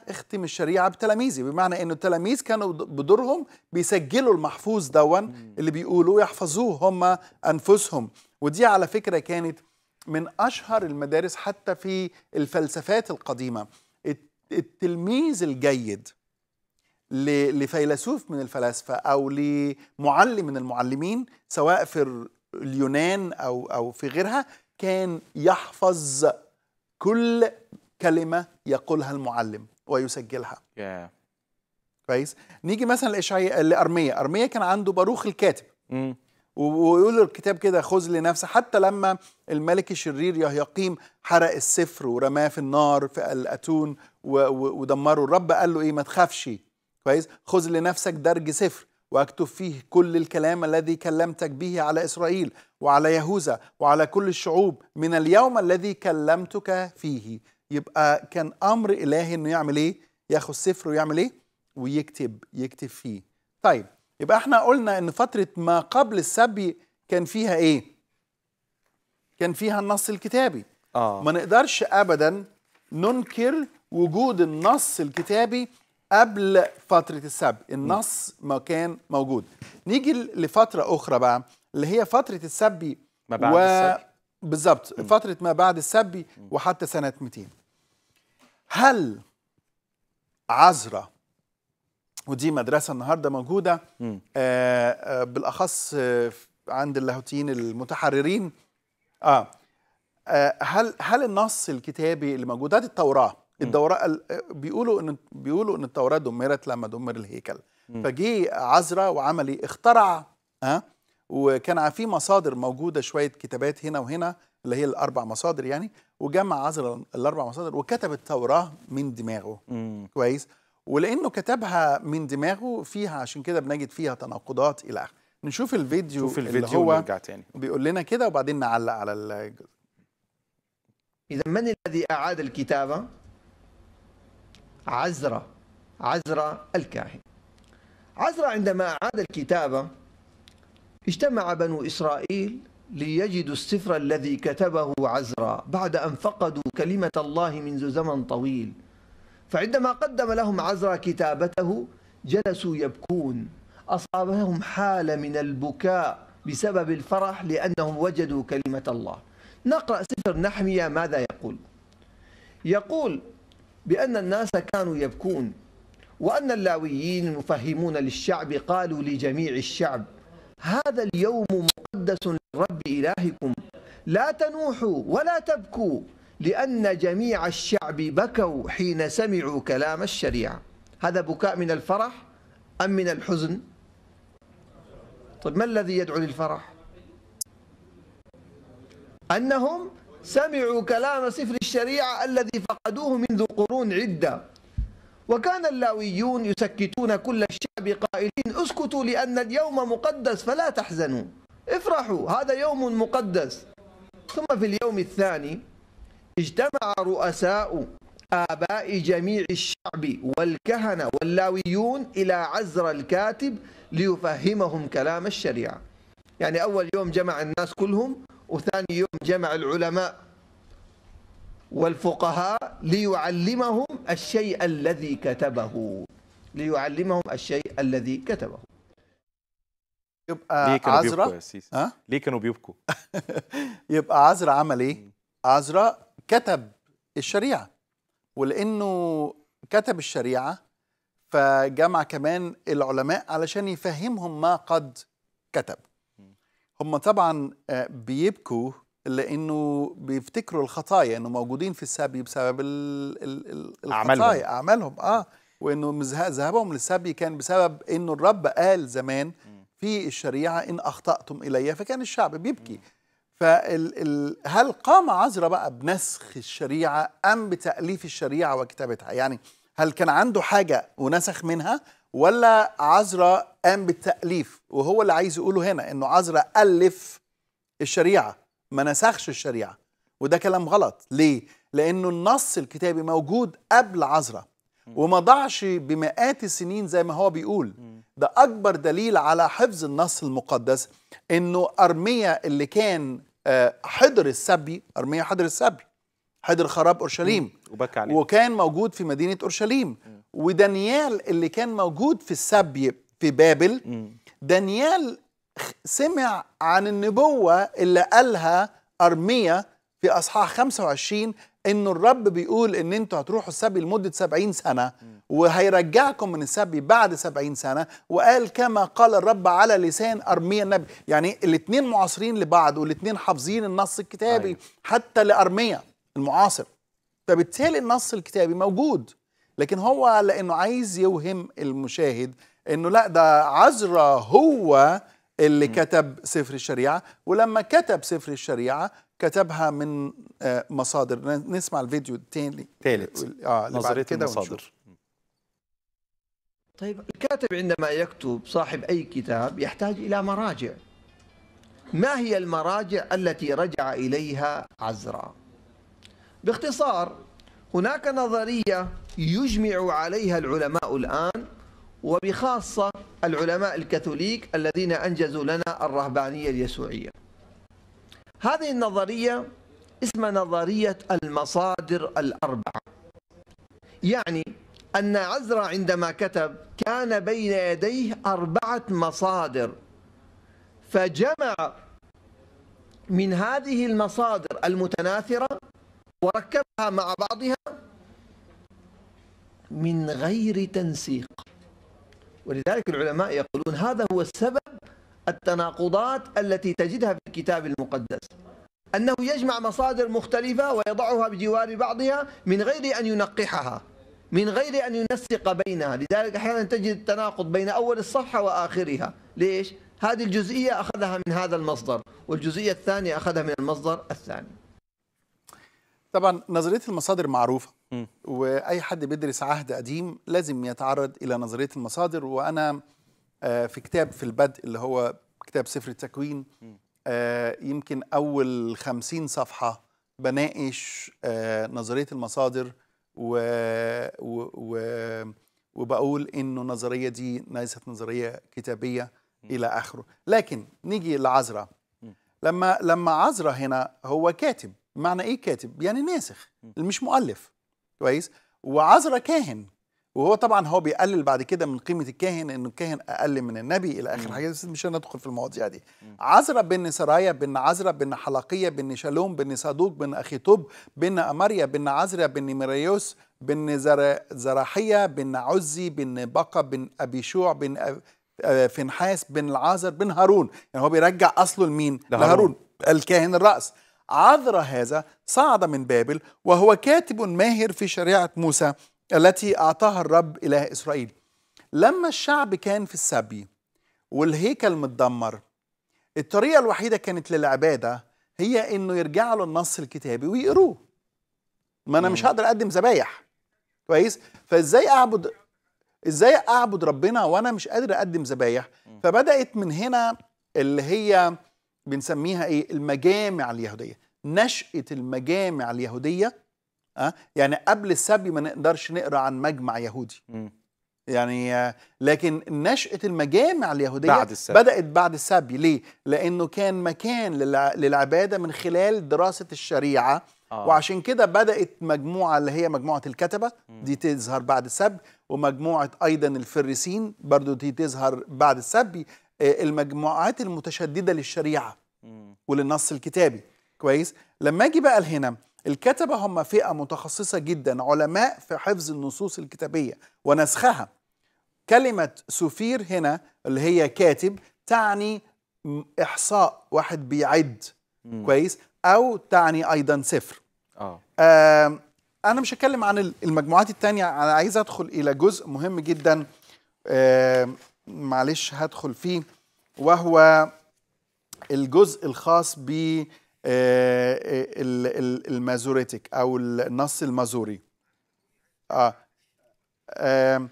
أختم الشريعة بتلاميذي بمعنى أنه التلاميذ كانوا بدورهم بيسجلوا المحفوظ دون اللي بيقولوا يحفظوه هم أنفسهم ودي على فكرة كانت من أشهر المدارس حتى في الفلسفات القديمة التلميذ الجيد لفيلسوف من الفلاسفة أو لمعلم من المعلمين سواء في اليونان أو, أو في غيرها كان يحفظ كل كلمة يقولها المعلم ويسجلها yeah. كويس نيجي مثلا لأرمية أرمية كان عنده باروخ الكاتب mm. ويقول الكتاب كده خذ لنفسك حتى لما الملك الشرير يهيقيم حرق السفر ورماه في النار في الاتون ودمره الرب قال له ايه ما تخافش كويس خذ لنفسك درج سفر واكتب فيه كل الكلام الذي كلمتك به على اسرائيل وعلى يهوذا وعلى كل الشعوب من اليوم الذي كلمتك فيه يبقى كان امر الهي انه يعمل ايه ياخذ سفر ويعمل ايه ويكتب يكتب فيه طيب يبقى احنا قلنا ان فترة ما قبل السبي كان فيها ايه كان فيها النص الكتابي آه. ما نقدرش ابدا ننكر وجود النص الكتابي قبل فترة السبي النص ما كان موجود نيجي لفترة أخرى بقى اللي هي فترة السبي ما بعد و... السبي بالظبط فترة ما بعد السبي وحتى سنة 200 هل عزرة ودي مدرسه النهارده موجوده آه، آه، بالاخص آه، عند اللاهوتيين المتحررين اه هل هل النص الكتابي اللي موجود هذه التوراه الدوراء بيقولوا ان بيقولوا ان التوراه دمرت لما دمر الهيكل فجه عزرا وعملي اخترع ها وكان في مصادر موجوده شويه كتابات هنا وهنا اللي هي الاربع مصادر يعني وجمع عزرا الاربع مصادر وكتب التوراه من دماغه كويس ولانه كتبها من دماغه فيها عشان كده بنجد فيها تناقضات الى اخره نشوف الفيديو, شوف الفيديو اللي هو ونرجع تاني. بيقول لنا كده وبعدين نعلق على الجزء اذا من الذي اعاد الكتابه عزرة عزرة الكاهن عزرة عندما أعاد الكتابة اجتمع بنو إسرائيل ليجدوا السفر الذي كتبه عزرة بعد أن فقدوا كلمة الله منذ زمن طويل فعندما قدم لهم عزرا كتابته جلسوا يبكون أصابهم حالة من البكاء بسبب الفرح لأنهم وجدوا كلمة الله نقرأ سفر نحمية ماذا يقول يقول بأن الناس كانوا يبكون وأن اللاويين المفهمون للشعب قالوا لجميع الشعب هذا اليوم مقدس للرب إلهكم لا تنوحوا ولا تبكوا لأن جميع الشعب بكوا حين سمعوا كلام الشريعة هذا بكاء من الفرح أم من الحزن طيب ما الذي يدعو للفرح أنهم سمعوا كلام سفر الشريعة الذي فقدوه منذ قرون عدة وكان اللاويون يسكتون كل الشعب قائلين اسكتوا لأن اليوم مقدس فلا تحزنوا افرحوا هذا يوم مقدس ثم في اليوم الثاني اجتمع رؤساء آباء جميع الشعب والكهنة واللاويون إلى عزر الكاتب ليفهمهم كلام الشريعة يعني أول يوم جمع الناس كلهم وثاني يوم جمع العلماء والفقهاء ليعلمهم الشيء الذي كتبه ليعلمهم الشيء الذي كتبه يبقى ليه كانوا عزرة بيبكوا يا سيسي؟ ليه كانوا بيبكوا؟ يبقى عزرة عمل ايه؟ عزرة كتب الشريعة ولأنه كتب الشريعة فجمع كمان العلماء علشان يفهمهم ما قد كتب هم طبعا آه، بيبكوا لانه بيفتكروا الخطايا انه موجودين في السبي بسبب الخطايا اعمالهم اه وانه ذهابهم للسبي كان بسبب انه الرب قال زمان في الشريعه ان اخطاتم الي فكان الشعب بيبكي م. فهل قام عزرا بقى بنسخ الشريعة أم بتأليف الشريعة وكتابتها يعني هل كان عنده حاجة ونسخ منها ولا عزرا قام بالتأليف وهو اللي عايز يقوله هنا أنه عزرا ألف الشريعة ما نسخش الشريعة وده كلام غلط ليه؟ لأنه النص الكتابي موجود قبل عزرا وما ضاعش بمئات السنين زي ما هو بيقول ده أكبر دليل على حفظ النص المقدس أنه أرمية اللي كان حضر السبي ارميا حضر السبي حضر خراب اورشليم وبكى عليه وكان موجود في مدينه اورشليم ودانيال اللي كان موجود في السبي في بابل م. دانيال سمع عن النبوه اللي قالها ارميا في اصحاح 25 انه الرب بيقول ان انتوا هتروحوا السبي لمده 70 سنه وهيرجعكم من السبي بعد 70 سنه وقال كما قال الرب على لسان ارميا النبي يعني الاثنين معاصرين لبعض والاثنين حافظين النص الكتابي أيوة. حتى لارميا المعاصر فبالتالي النص الكتابي موجود لكن هو لانه عايز يوهم المشاهد انه لا ده عزرا هو اللي م. كتب سفر الشريعه ولما كتب سفر الشريعه كتبها من آه، مصادر نسمع الفيديو التاني ثالث اه نظريه المصادر طيب الكاتب عندما يكتب صاحب اي كتاب يحتاج الى مراجع ما هي المراجع التي رجع اليها عزراء باختصار هناك نظريه يجمع عليها العلماء الان وبخاصه العلماء الكاثوليك الذين انجزوا لنا الرهبانيه اليسوعيه هذه النظرية اسمها نظرية المصادر الأربعة يعني أن عزرا عندما كتب كان بين يديه أربعة مصادر فجمع من هذه المصادر المتناثرة وركبها مع بعضها من غير تنسيق ولذلك العلماء يقولون هذا هو السبب التناقضات التي تجدها في الكتاب المقدس أنه يجمع مصادر مختلفة ويضعها بجوار بعضها من غير أن ينقحها من غير أن ينسق بينها لذلك أحيانا تجد التناقض بين أول الصفحة وآخرها ليش؟ هذه الجزئية أخذها من هذا المصدر والجزئية الثانية أخذها من المصدر الثاني طبعا نظرية المصادر معروفة م. وأي حد بيدرس عهد قديم لازم يتعرض إلى نظرية المصادر وأنا آه، في كتاب في البدء اللي هو كتاب سفر التكوين آه، يمكن أول خمسين صفحة بناقش آه، نظرية المصادر و, و, و وبقول إنه النظرية دي ليست نظرية كتابية إلى آخره لكن نيجي لعذرة لما لما عذرة هنا هو كاتب معنى إيه كاتب؟ يعني ناسخ مش مؤلف كويس وعذرة كاهن وهو طبعا هو بيقلل بعد كده من قيمه الكاهن انه الكاهن اقل من النبي الى اخر حاجه بس مش هندخل في المواضيع دي عزرا بن سرايا بن عزرا بن حلقيه بن شالوم بن صادوق بن اخي طوب بن اماريا بن عزرا بن مريوس بن زراحيه بن عزي بن بقى بن ابي شوع بن آه، فنحاس بن العازر بن هارون يعني هو بيرجع اصله لمين لهارون الكاهن الراس عذر هذا صعد من بابل وهو كاتب ماهر في شريعه موسى التي أعطاها الرب إله إسرائيل لما الشعب كان في السبي والهيكل متدمر الطريقة الوحيدة كانت للعبادة هي إنه يرجع له النص الكتابي ويقروه ما أنا مش هقدر أقدم ذبايح كويس فإزاي أعبد إزاي أعبد ربنا وأنا مش قادر أقدم ذبايح فبدأت من هنا اللي هي بنسميها إيه المجامع اليهودية نشأة المجامع اليهودية أه؟ يعني قبل السبي ما نقدرش نقرا عن مجمع يهودي م. يعني لكن نشأة المجامع اليهودية بعد السبي. بدأت بعد السبي ليه؟ لأنه كان مكان للعبادة من خلال دراسة الشريعة آه. وعشان كده بدأت مجموعة اللي هي مجموعة الكتبة دي تظهر بعد السبي ومجموعة أيضا الفريسين برضو دي تظهر بعد السبي آه، المجموعات المتشددة للشريعة وللنص الكتابي كويس؟ لما أجي بقى لهنا الكتبة هم فئة متخصصة جدا علماء في حفظ النصوص الكتابية ونسخها كلمة سفير هنا اللي هي كاتب تعني إحصاء واحد بيعد مم. كويس أو تعني أيضا سفر آه. آه أنا مش هتكلم عن المجموعات التانية أنا عايز أدخل إلى جزء مهم جدا آه معلش هدخل فيه وهو الجزء الخاص بالتعليم آه، المازوريتك او النص المازوري آه. آه.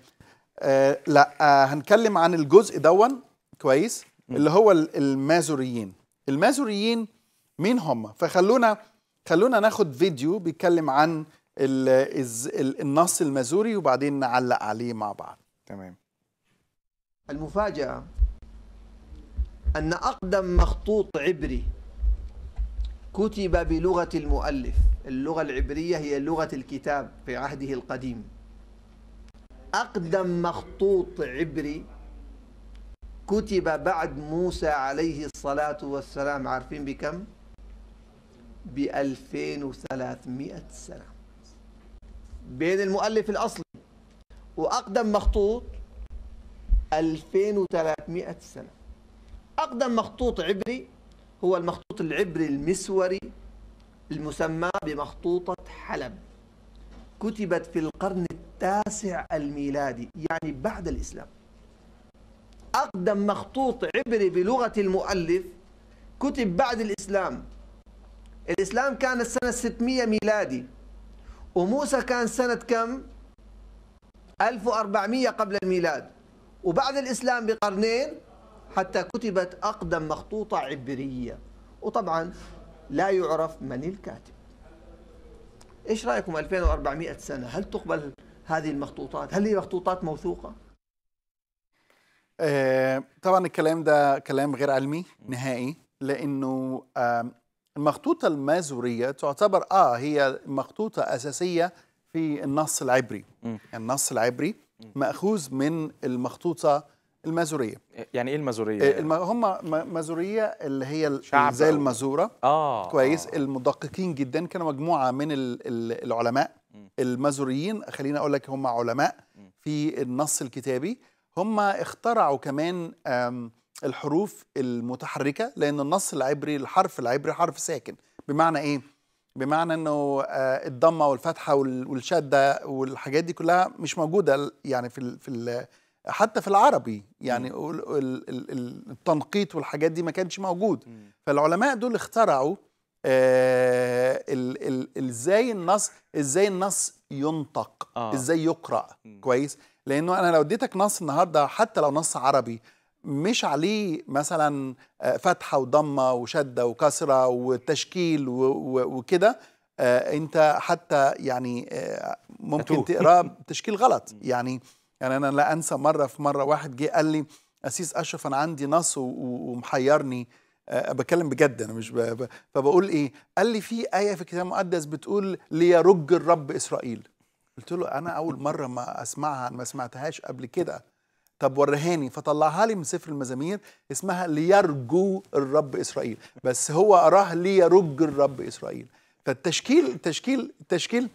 آه. لا آه. هنتكلم عن الجزء دون كويس اللي هو المازوريين المازوريين مين هم فخلونا خلونا ناخد فيديو بيتكلم عن النص المازوري وبعدين نعلق عليه مع بعض تمام المفاجأة أن أقدم مخطوط عبري كتب بلغة المؤلف اللغة العبرية هي لغة الكتاب في عهده القديم أقدم مخطوط عبري كتب بعد موسى عليه الصلاة والسلام عارفين بكم؟ ب 2300 سنة بين المؤلف الأصلي وأقدم مخطوط 2300 سنة أقدم مخطوط عبري هو المخطوط العبري المسوري المسمى بمخطوطة حلب كتبت في القرن التاسع الميلادي يعني بعد الإسلام أقدم مخطوط عبري بلغة المؤلف كتب بعد الإسلام الإسلام كان السنة 600 ميلادي وموسى كان سنة كم؟ 1400 قبل الميلاد وبعد الإسلام بقرنين حتى كتبت أقدم مخطوطة عبرية وطبعا لا يعرف من الكاتب إيش رأيكم 2400 سنة هل تقبل هذه المخطوطات هل هي مخطوطات موثوقة آه طبعا الكلام ده كلام غير علمي نهائي لأنه آه المخطوطة المازورية تعتبر آه هي مخطوطة أساسية في النص العبري م. النص العبري مأخوذ من المخطوطة المازوريه إيه، يعني ايه المازوريه إيه، هم مازوريه اللي هي شعب زي المازوره اه كويس آه. المدققين جدا كانوا مجموعه من العلماء المازوريين خليني اقول لك هم علماء في النص الكتابي هم اخترعوا كمان الحروف المتحركه لان النص العبري الحرف العبري حرف ساكن بمعنى ايه بمعنى انه آه، الضمه والفتحه والشده والحاجات دي كلها مش موجوده يعني في في حتى في العربي يعني التنقيط والحاجات دي ما كانش موجود فالعلماء دول اخترعوا آه، ازاي النص ازاي النص ينطق آه. ازاي يقرا كويس لانه انا لو اديتك نص النهارده حتى لو نص عربي مش عليه مثلا آه، فتحه وضمه وشده وكسره وتشكيل وكده انت حتى يعني ممكن تقراه تشكيل غلط يعني يعني انا لا انسى مره في مره واحد جه قال لي اسيس اشرف انا عندي نص ومحيرني أه بتكلم بجد انا مش فبقول ايه قال لي في ايه في الكتاب المقدس بتقول ليرج الرب اسرائيل قلت له انا اول مره ما اسمعها انا ما سمعتهاش قبل كده طب وريهاني فطلعها لي من سفر المزامير اسمها ليرجو الرب اسرائيل بس هو قراها ليرج الرب اسرائيل فالتشكيل التشكيل التشكيل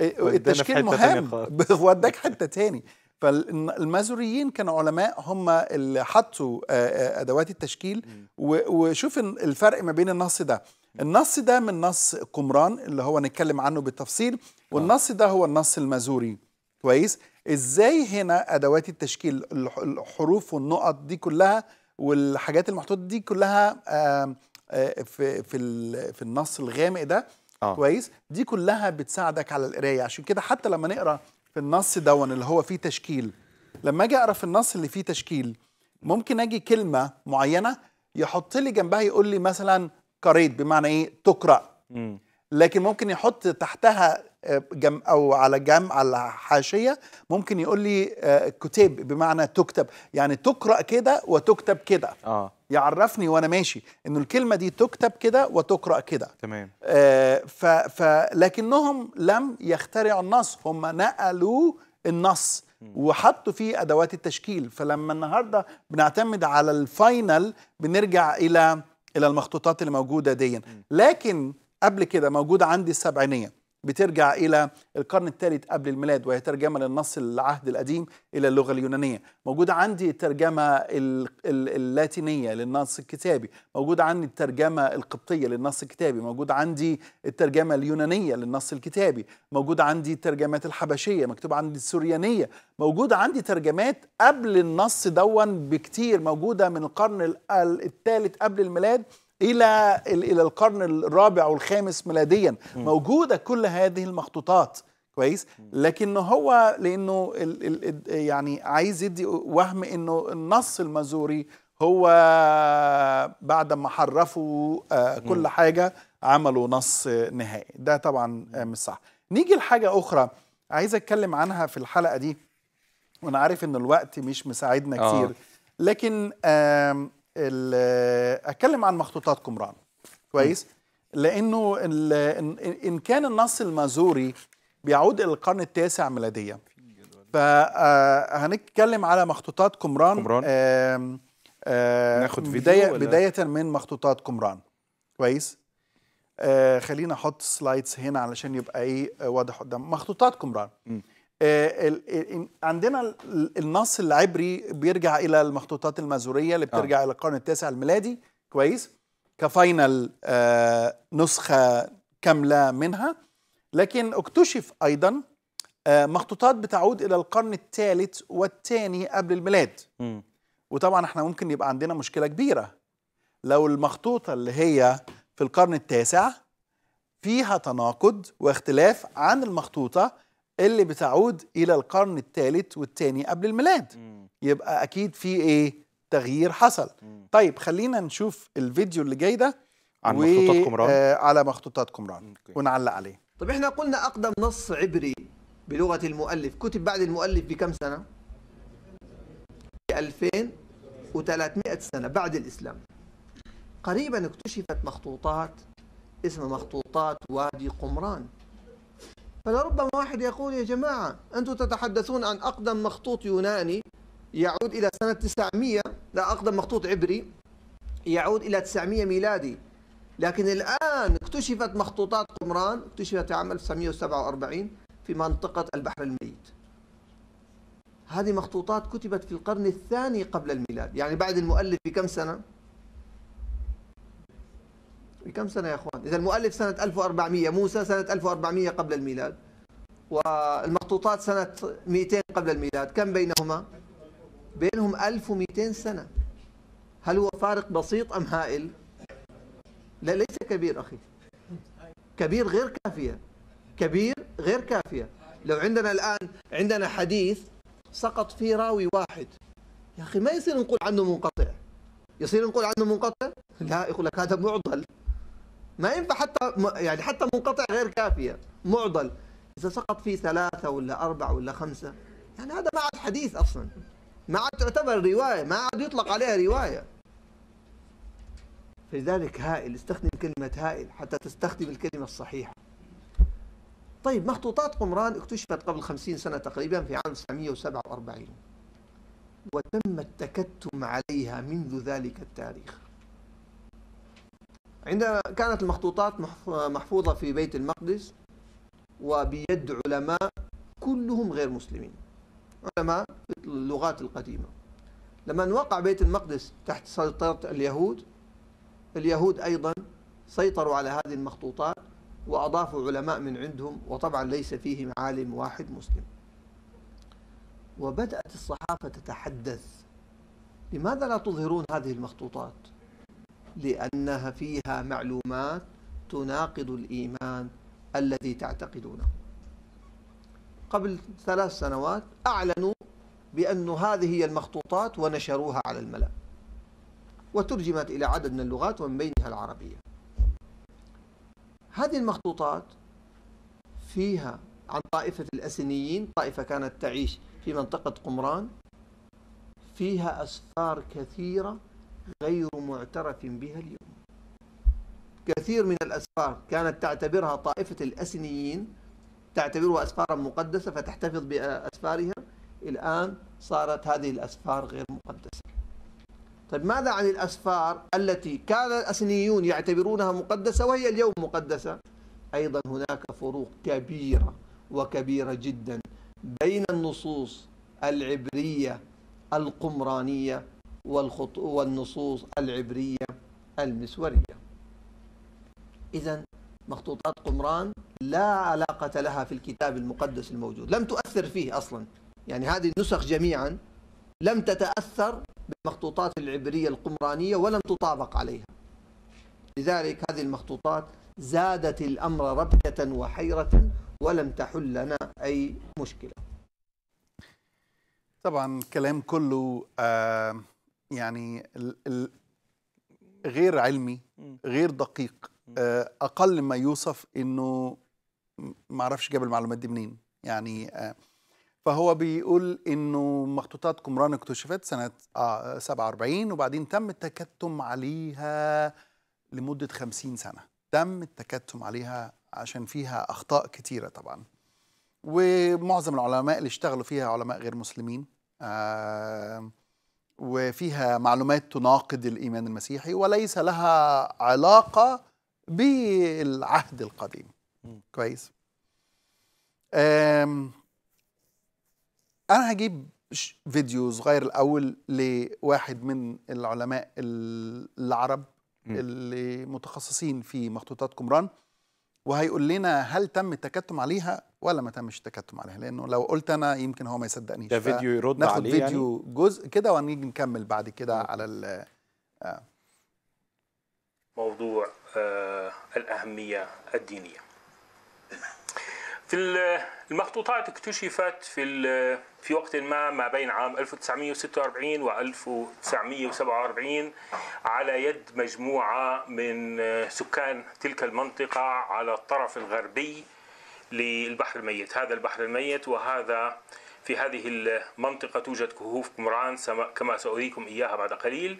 آه، التشكيل مهم وداك حته تاني فالمازوريين كانوا علماء هم اللي حطوا ادوات التشكيل وشوف الفرق ما بين النص ده النص ده من نص قمران اللي هو نتكلم عنه بالتفصيل والنص آه. ده هو النص المازوري كويس ازاي هنا ادوات التشكيل الحروف والنقط دي كلها والحاجات المحطوطه دي كلها في في في النص الغامق ده آه. كويس دي كلها بتساعدك على القرايه عشان كده حتى لما نقرا في النص دون اللي هو فيه تشكيل لما اجي اقرا في النص اللي فيه تشكيل ممكن اجي كلمه معينه يحط لي جنبها يقول لي مثلا قريت بمعنى ايه تقرا لكن ممكن يحط تحتها آه، جم او على جم على حاشيه ممكن يقول لي آه، كتب بمعنى تكتب يعني تقرا كده وتكتب كده اه يعرفني وانا ماشي انه الكلمه دي تكتب كده وتقرا كده تمام آه ف فلكنهم لم يخترعوا النص هم نقلوا النص وحطوا فيه ادوات التشكيل فلما النهارده بنعتمد على الفاينل بنرجع الى الى المخطوطات اللي موجوده دي لكن قبل كده موجوده عندي السبعينيه بترجع إلى القرن الثالث قبل الميلاد وهي ترجمة للنص العهد القديم إلى اللغة اليونانية موجود عندي الترجمة اللاتينية للنص الكتابي موجود عندي الترجمة القبطية للنص الكتابي موجود عندي الترجمة اليونانية للنص الكتابي موجود عندي الترجمات الحبشية مكتوب عندي السوريانية موجود عندي ترجمات قبل النص دون بكتير موجودة من القرن الثالث قبل الميلاد الى الى القرن الرابع والخامس ميلاديا موجوده كل هذه المخطوطات كويس لكن هو لانه الـ الـ يعني عايز يدي وهم انه النص المزوري هو بعد ما حرفوا آه، كل حاجه عملوا نص نهائي ده طبعا آه، مش صح نيجي لحاجه اخرى عايز اتكلم عنها في الحلقه دي وانا عارف ان الوقت مش مساعدنا آه. كتير آه. لكن اتكلم عن مخطوطات قمران كويس لانه ان كان النص المازوري بيعود الى القرن التاسع ميلاديا فهنتكلم آه، على مخطوطات قمران قمران آه آه ناخد بداية ولا؟ بداية من مخطوطات قمران كويس آه خلينا احط سلايدز هنا علشان يبقى ايه واضح قدام مخطوطات قمران آه، عندنا النص العبري بيرجع الى المخطوطات المازوريه اللي بترجع الى القرن التاسع الميلادي كويس كفاينل آه، نسخه كامله منها لكن اكتشف ايضا آه، مخطوطات بتعود الى القرن الثالث والثاني قبل الميلاد وطبعا احنا ممكن يبقى عندنا مشكله كبيره لو المخطوطه اللي هي في القرن التاسع فيها تناقض واختلاف عن المخطوطه اللي بتعود الى القرن الثالث والثاني قبل الميلاد يبقى اكيد في ايه تغيير حصل طيب خلينا نشوف الفيديو اللي جاي ده عن و... مخطوطات كمران آه على مخطوطات كمران ونعلق عليه طب احنا قلنا اقدم نص عبري بلغه المؤلف كتب بعد المؤلف بكم سنه 2300 سنه بعد الاسلام قريبا اكتشفت مخطوطات اسمها مخطوطات وادي قمران فلربما واحد يقول يا جماعة أنتم تتحدثون عن أقدم مخطوط يوناني يعود إلى سنة 900 لا أقدم مخطوط عبري يعود إلى 900 ميلادي لكن الآن اكتشفت مخطوطات قمران اكتشفت عام 1947 في منطقة البحر الميت هذه مخطوطات كتبت في القرن الثاني قبل الميلاد يعني بعد المؤلف بكم سنة كم سنة يا اخوان إذا المؤلف سنة 1400 موسى سنة 1400 قبل الميلاد والمخطوطات سنة 200 قبل الميلاد كم بينهما بينهم 1200 سنة هل هو فارق بسيط أم هائل لا ليس كبير أخي كبير غير كافية كبير غير كافية لو عندنا الآن عندنا حديث سقط فيه راوي واحد يا أخي ما يصير نقول عنه منقطع يصير نقول عنه منقطع لا يقول لك هذا معضل ما ينفع حتى يعني حتى منقطع غير كافيه معضل اذا سقط فيه ثلاثه ولا اربعه ولا خمسه يعني هذا ما عاد حديث اصلا ما عاد تعتبر روايه ما عاد يطلق عليها روايه فلذلك هائل استخدم كلمه هائل حتى تستخدم الكلمه الصحيحه طيب مخطوطات قمران اكتشفت قبل خمسين سنة تقريبا في عام 947 وتم التكتم عليها منذ ذلك التاريخ عندما كانت المخطوطات محفوظة في بيت المقدس وبيد علماء كلهم غير مسلمين علماء اللغات القديمة لما وقع بيت المقدس تحت سيطرة اليهود اليهود أيضا سيطروا على هذه المخطوطات وأضافوا علماء من عندهم وطبعا ليس فيهم عالم واحد مسلم وبدأت الصحافة تتحدث لماذا لا تظهرون هذه المخطوطات لأنها فيها معلومات تناقض الإيمان الذي تعتقدونه قبل ثلاث سنوات أعلنوا بأن هذه هي المخطوطات ونشروها على الملأ وترجمت إلى عدد من اللغات ومن بينها العربية هذه المخطوطات فيها عن طائفة الأسنيين طائفة كانت تعيش في منطقة قمران فيها أسفار كثيرة غير معترف بها اليوم كثير من الأسفار كانت تعتبرها طائفة الأسنيين تعتبرها أسفارا مقدسة فتحتفظ بأسفارها الآن صارت هذه الأسفار غير مقدسة طيب ماذا عن الأسفار التي كان الأسنيون يعتبرونها مقدسة وهي اليوم مقدسة أيضا هناك فروق كبيرة وكبيرة جدا بين النصوص العبرية القمرانية والخطو والنصوص العبرية المسورية إذا مخطوطات قمران لا علاقة لها في الكتاب المقدس الموجود لم تؤثر فيه أصلا يعني هذه النسخ جميعا لم تتأثر بالمخطوطات العبرية القمرانية ولم تطابق عليها لذلك هذه المخطوطات زادت الأمر ربكة وحيرة ولم تحل لنا أي مشكلة طبعا كلام كله آه يعني ال ال غير علمي غير دقيق آه، اقل ما يوصف انه ما اعرفش جاب المعلومات دي منين يعني آه، فهو بيقول انه مخطوطات قمران اكتشفت سنه 47 آه، وبعدين تم التكتم عليها لمده 50 سنه تم التكتم عليها عشان فيها اخطاء كتيره طبعا ومعظم العلماء اللي اشتغلوا فيها علماء غير مسلمين آه وفيها معلومات تناقض الإيمان المسيحي وليس لها علاقة بالعهد القديم كويس أنا هجيب فيديو صغير الأول لواحد من العلماء العرب اللي متخصصين في مخطوطات قمران وهيقول لنا هل تم التكتم عليها ولا ما تمش التكتم عليها لانه لو قلت انا يمكن هو ما يصدقنيش ده فيديو يرد عليه ناخد يعني؟ فيديو يعني؟ جزء كده ونيجي نكمل بعد كده على ال آه. موضوع آه الأهمية الدينية في المخطوطات اكتشفت في في وقت ما ما بين عام 1946 و 1947 على يد مجموعة من آه، سكان تلك المنطقة على الطرف الغربي للبحر الميت هذا البحر الميت وهذا في هذه المنطقة توجد كهوف قمران كما سأريكم إياها بعد قليل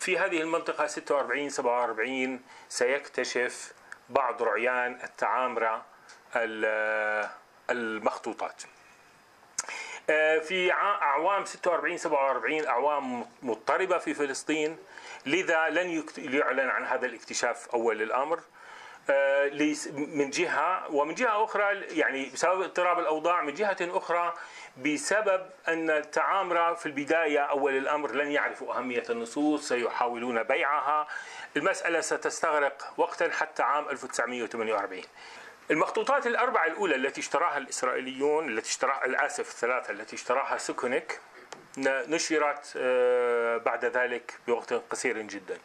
في هذه المنطقة 46 47 سيكتشف بعض رعيان التعامرة المخطوطات آه، في أعوام 46 47 أعوام مضطربة في فلسطين لذا لن يعلن عن هذا الاكتشاف أول الأمر آه، من جهة ومن جهة أخرى يعني بسبب اضطراب الأوضاع من جهة أخرى بسبب أن التعامرة في البداية أول الأمر لن يعرفوا أهمية النصوص سيحاولون بيعها المسألة ستستغرق وقتا حتى عام 1948 المخطوطات الأربعة الأولى التي اشتراها الإسرائيليون التي اشتراها الآسف الثلاثة التي اشتراها سكونيك نشرت آه، بعد ذلك بوقت قصير جدا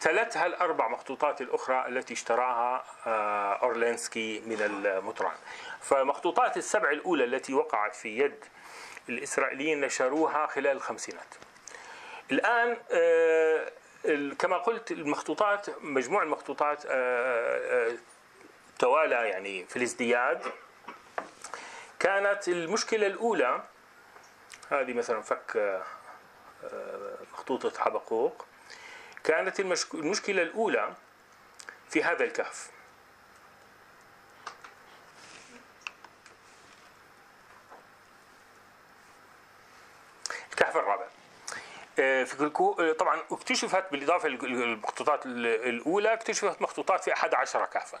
تلتها الأربع مخطوطات الأخرى التي اشتراها آه، أورلينسكي من المطران فمخطوطات السبع الأولى التي وقعت في يد الإسرائيليين نشروها خلال الخمسينات الآن آه، كما قلت المخطوطات مجموع المخطوطات توالى يعني في الازدياد كانت المشكلة الأولى هذه مثلا فك آه، آه، مخطوطة حبقوق كانت المشكلة الأولى في هذا الكهف الكهف الرابع آه، في طبعا اكتشفت بالاضافه للمخطوطات الاولى اكتشفت مخطوطات في 11 كهفا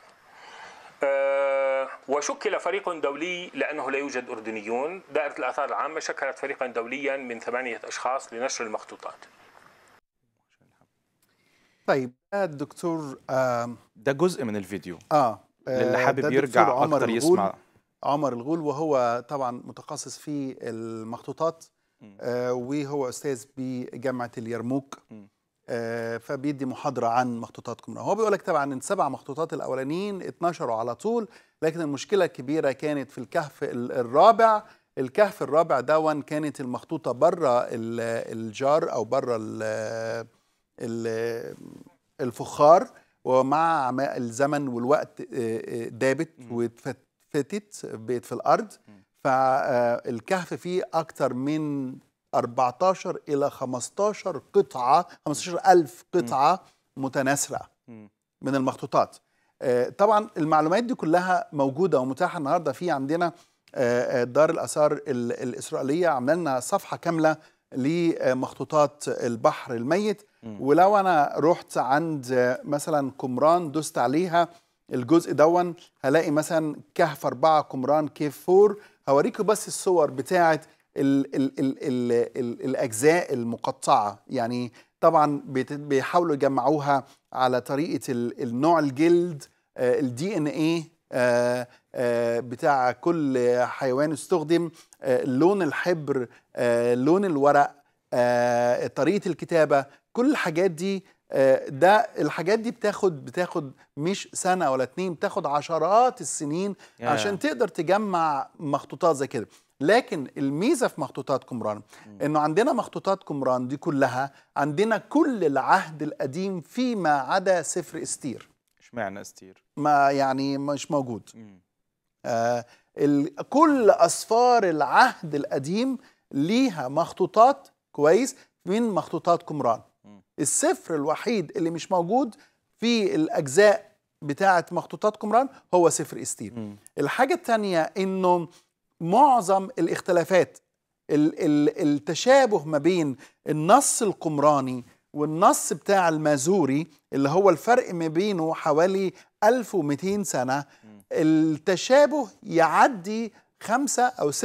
وشكل فريق دولي لأنه لا يوجد أردنيون دائرة الآثار العامة شكلت فريقا دوليا من ثمانية أشخاص لنشر المخطوطات طيب آه، الدكتور آه ده جزء من الفيديو اه, آه، للي حابب يرجع اكتر يسمع عمر الغول وهو طبعا متخصص في المخطوطات آه وهو استاذ بجامعه اليرموك آه فبيدي محاضره عن مخطوطات كومنهو هو بيقول لك طبعا ان سبع مخطوطات الاولانيين اتنشروا على طول لكن المشكلة الكبيرة كانت في الكهف الرابع الكهف الرابع دون كانت المخطوطة بره الجار أو بره الفخار ومع الزمن والوقت آه، آه، دابت واتفتت بقت في الأرض فالكهف آه، فيه أكتر من 14 إلى 15 قطعة 15 ألف قطعة متناسرة من المخطوطات آه، طبعا المعلومات دي كلها موجوده ومتاحه النهارده في عندنا آه، آه، دار الاثار الاسرائيليه عملنا صفحه كامله لمخطوطات البحر الميت ولو انا رحت عند مثلا قمران دوست عليها الجزء دون هلاقي مثلا كهف أربعة قمران كيف فور هوريكم بس الصور بتاعة الـ الـ الـ الـ الـ الأجزاء المقطعة يعني طبعا بيحاولوا يجمعوها على طريقه النوع الجلد الدي ان اي بتاع كل حيوان استخدم آه، لون الحبر آه، لون الورق آه، طريقه الكتابه كل الحاجات دي ده الحاجات دي بتاخد بتاخد مش سنه ولا اتنين بتاخد عشرات السنين عشان تقدر تجمع مخطوطات زي كده لكن الميزه في مخطوطات قمران انه عندنا مخطوطات قمران دي كلها عندنا كل العهد القديم فيما عدا سفر استير اشمعنى استير ما يعني مش موجود آه كل اسفار العهد القديم ليها مخطوطات كويس من مخطوطات قمران السفر الوحيد اللي مش موجود في الاجزاء بتاعه مخطوطات قمران هو سفر استير الحاجه الثانيه انه معظم الاختلافات التشابه ما بين النص القمراني والنص بتاع المازوري اللي هو الفرق ما بينه حوالي 1200 سنة التشابه يعدي 5 أو 96%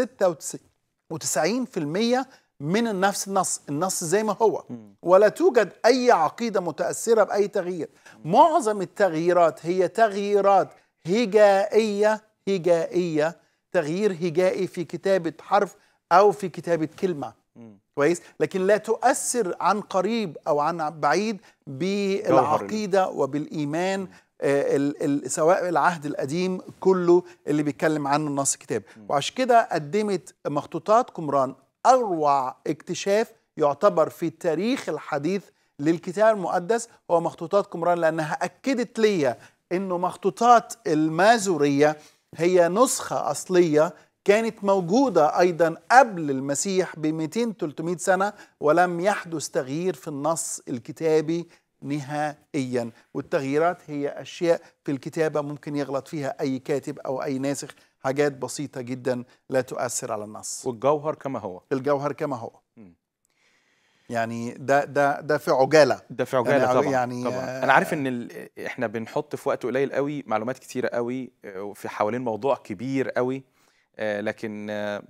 من نفس النص النص زي ما هو ولا توجد أي عقيدة متأثرة بأي تغيير معظم التغييرات هي تغييرات هجائية هجائية تغيير هجائي في كتابة حرف أو في كتابة كلمة كويس لكن لا تؤثر عن قريب أو عن بعيد بالعقيدة وبالإيمان آه، سواء العهد القديم كله اللي بيتكلم عنه النص الكتاب وعشان كده قدمت مخطوطات قمران أروع اكتشاف يعتبر في التاريخ الحديث للكتاب المقدس هو مخطوطات قمران لأنها أكدت ليا أنه مخطوطات المازورية هي نسخة أصلية كانت موجودة أيضا قبل المسيح ب 200-300 سنة ولم يحدث تغيير في النص الكتابي نهائيا والتغييرات هي أشياء في الكتابة ممكن يغلط فيها أي كاتب أو أي ناسخ حاجات بسيطة جدا لا تؤثر على النص والجوهر كما هو الجوهر كما هو يعني ده ده ده في عجاله ده في عجاله يعني طبعا, يعني طبعا. انا عارف ان احنا بنحط في وقت قليل قوي معلومات كتيره قوي آه، وفي حوالين موضوع كبير قوي آه، لكن آه،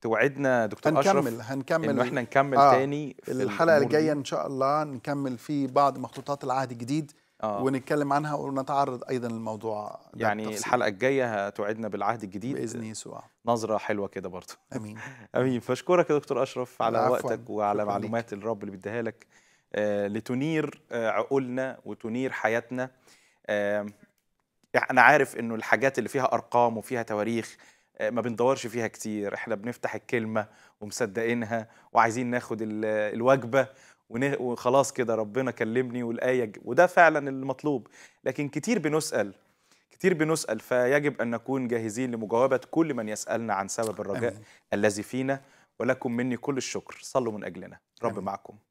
توعدنا دكتور هنكمل اشرف هنكمل هنكمل احنا نكمل آه تاني في الحلقه الجايه ان شاء الله نكمل في بعض مخطوطات العهد الجديد آه. ونتكلم عنها ونتعرض ايضا للموضوع يعني التفصيل. الحلقه الجايه هتوعدنا بالعهد الجديد باذن يسوع نظره حلوه كده برضه امين امين فاشكرك يا دكتور اشرف على وقتك وعلى معلومات الرب اللي بيديها لك آه لتنير آه عقولنا وتنير حياتنا آه يعني انا عارف انه الحاجات اللي فيها ارقام وفيها تواريخ آه، ما بندورش فيها كتير احنا بنفتح الكلمه ومصدقينها وعايزين ناخد الوجبه وخلاص كده ربنا كلمني والايه وده فعلا المطلوب لكن كتير بنسال كتير بنسأل فيجب أن نكون جاهزين لمجاوبة كل من يسألنا عن سبب الرجاء أمين. الذي فينا ولكم مني كل الشكر صلوا من أجلنا رب أمين. معكم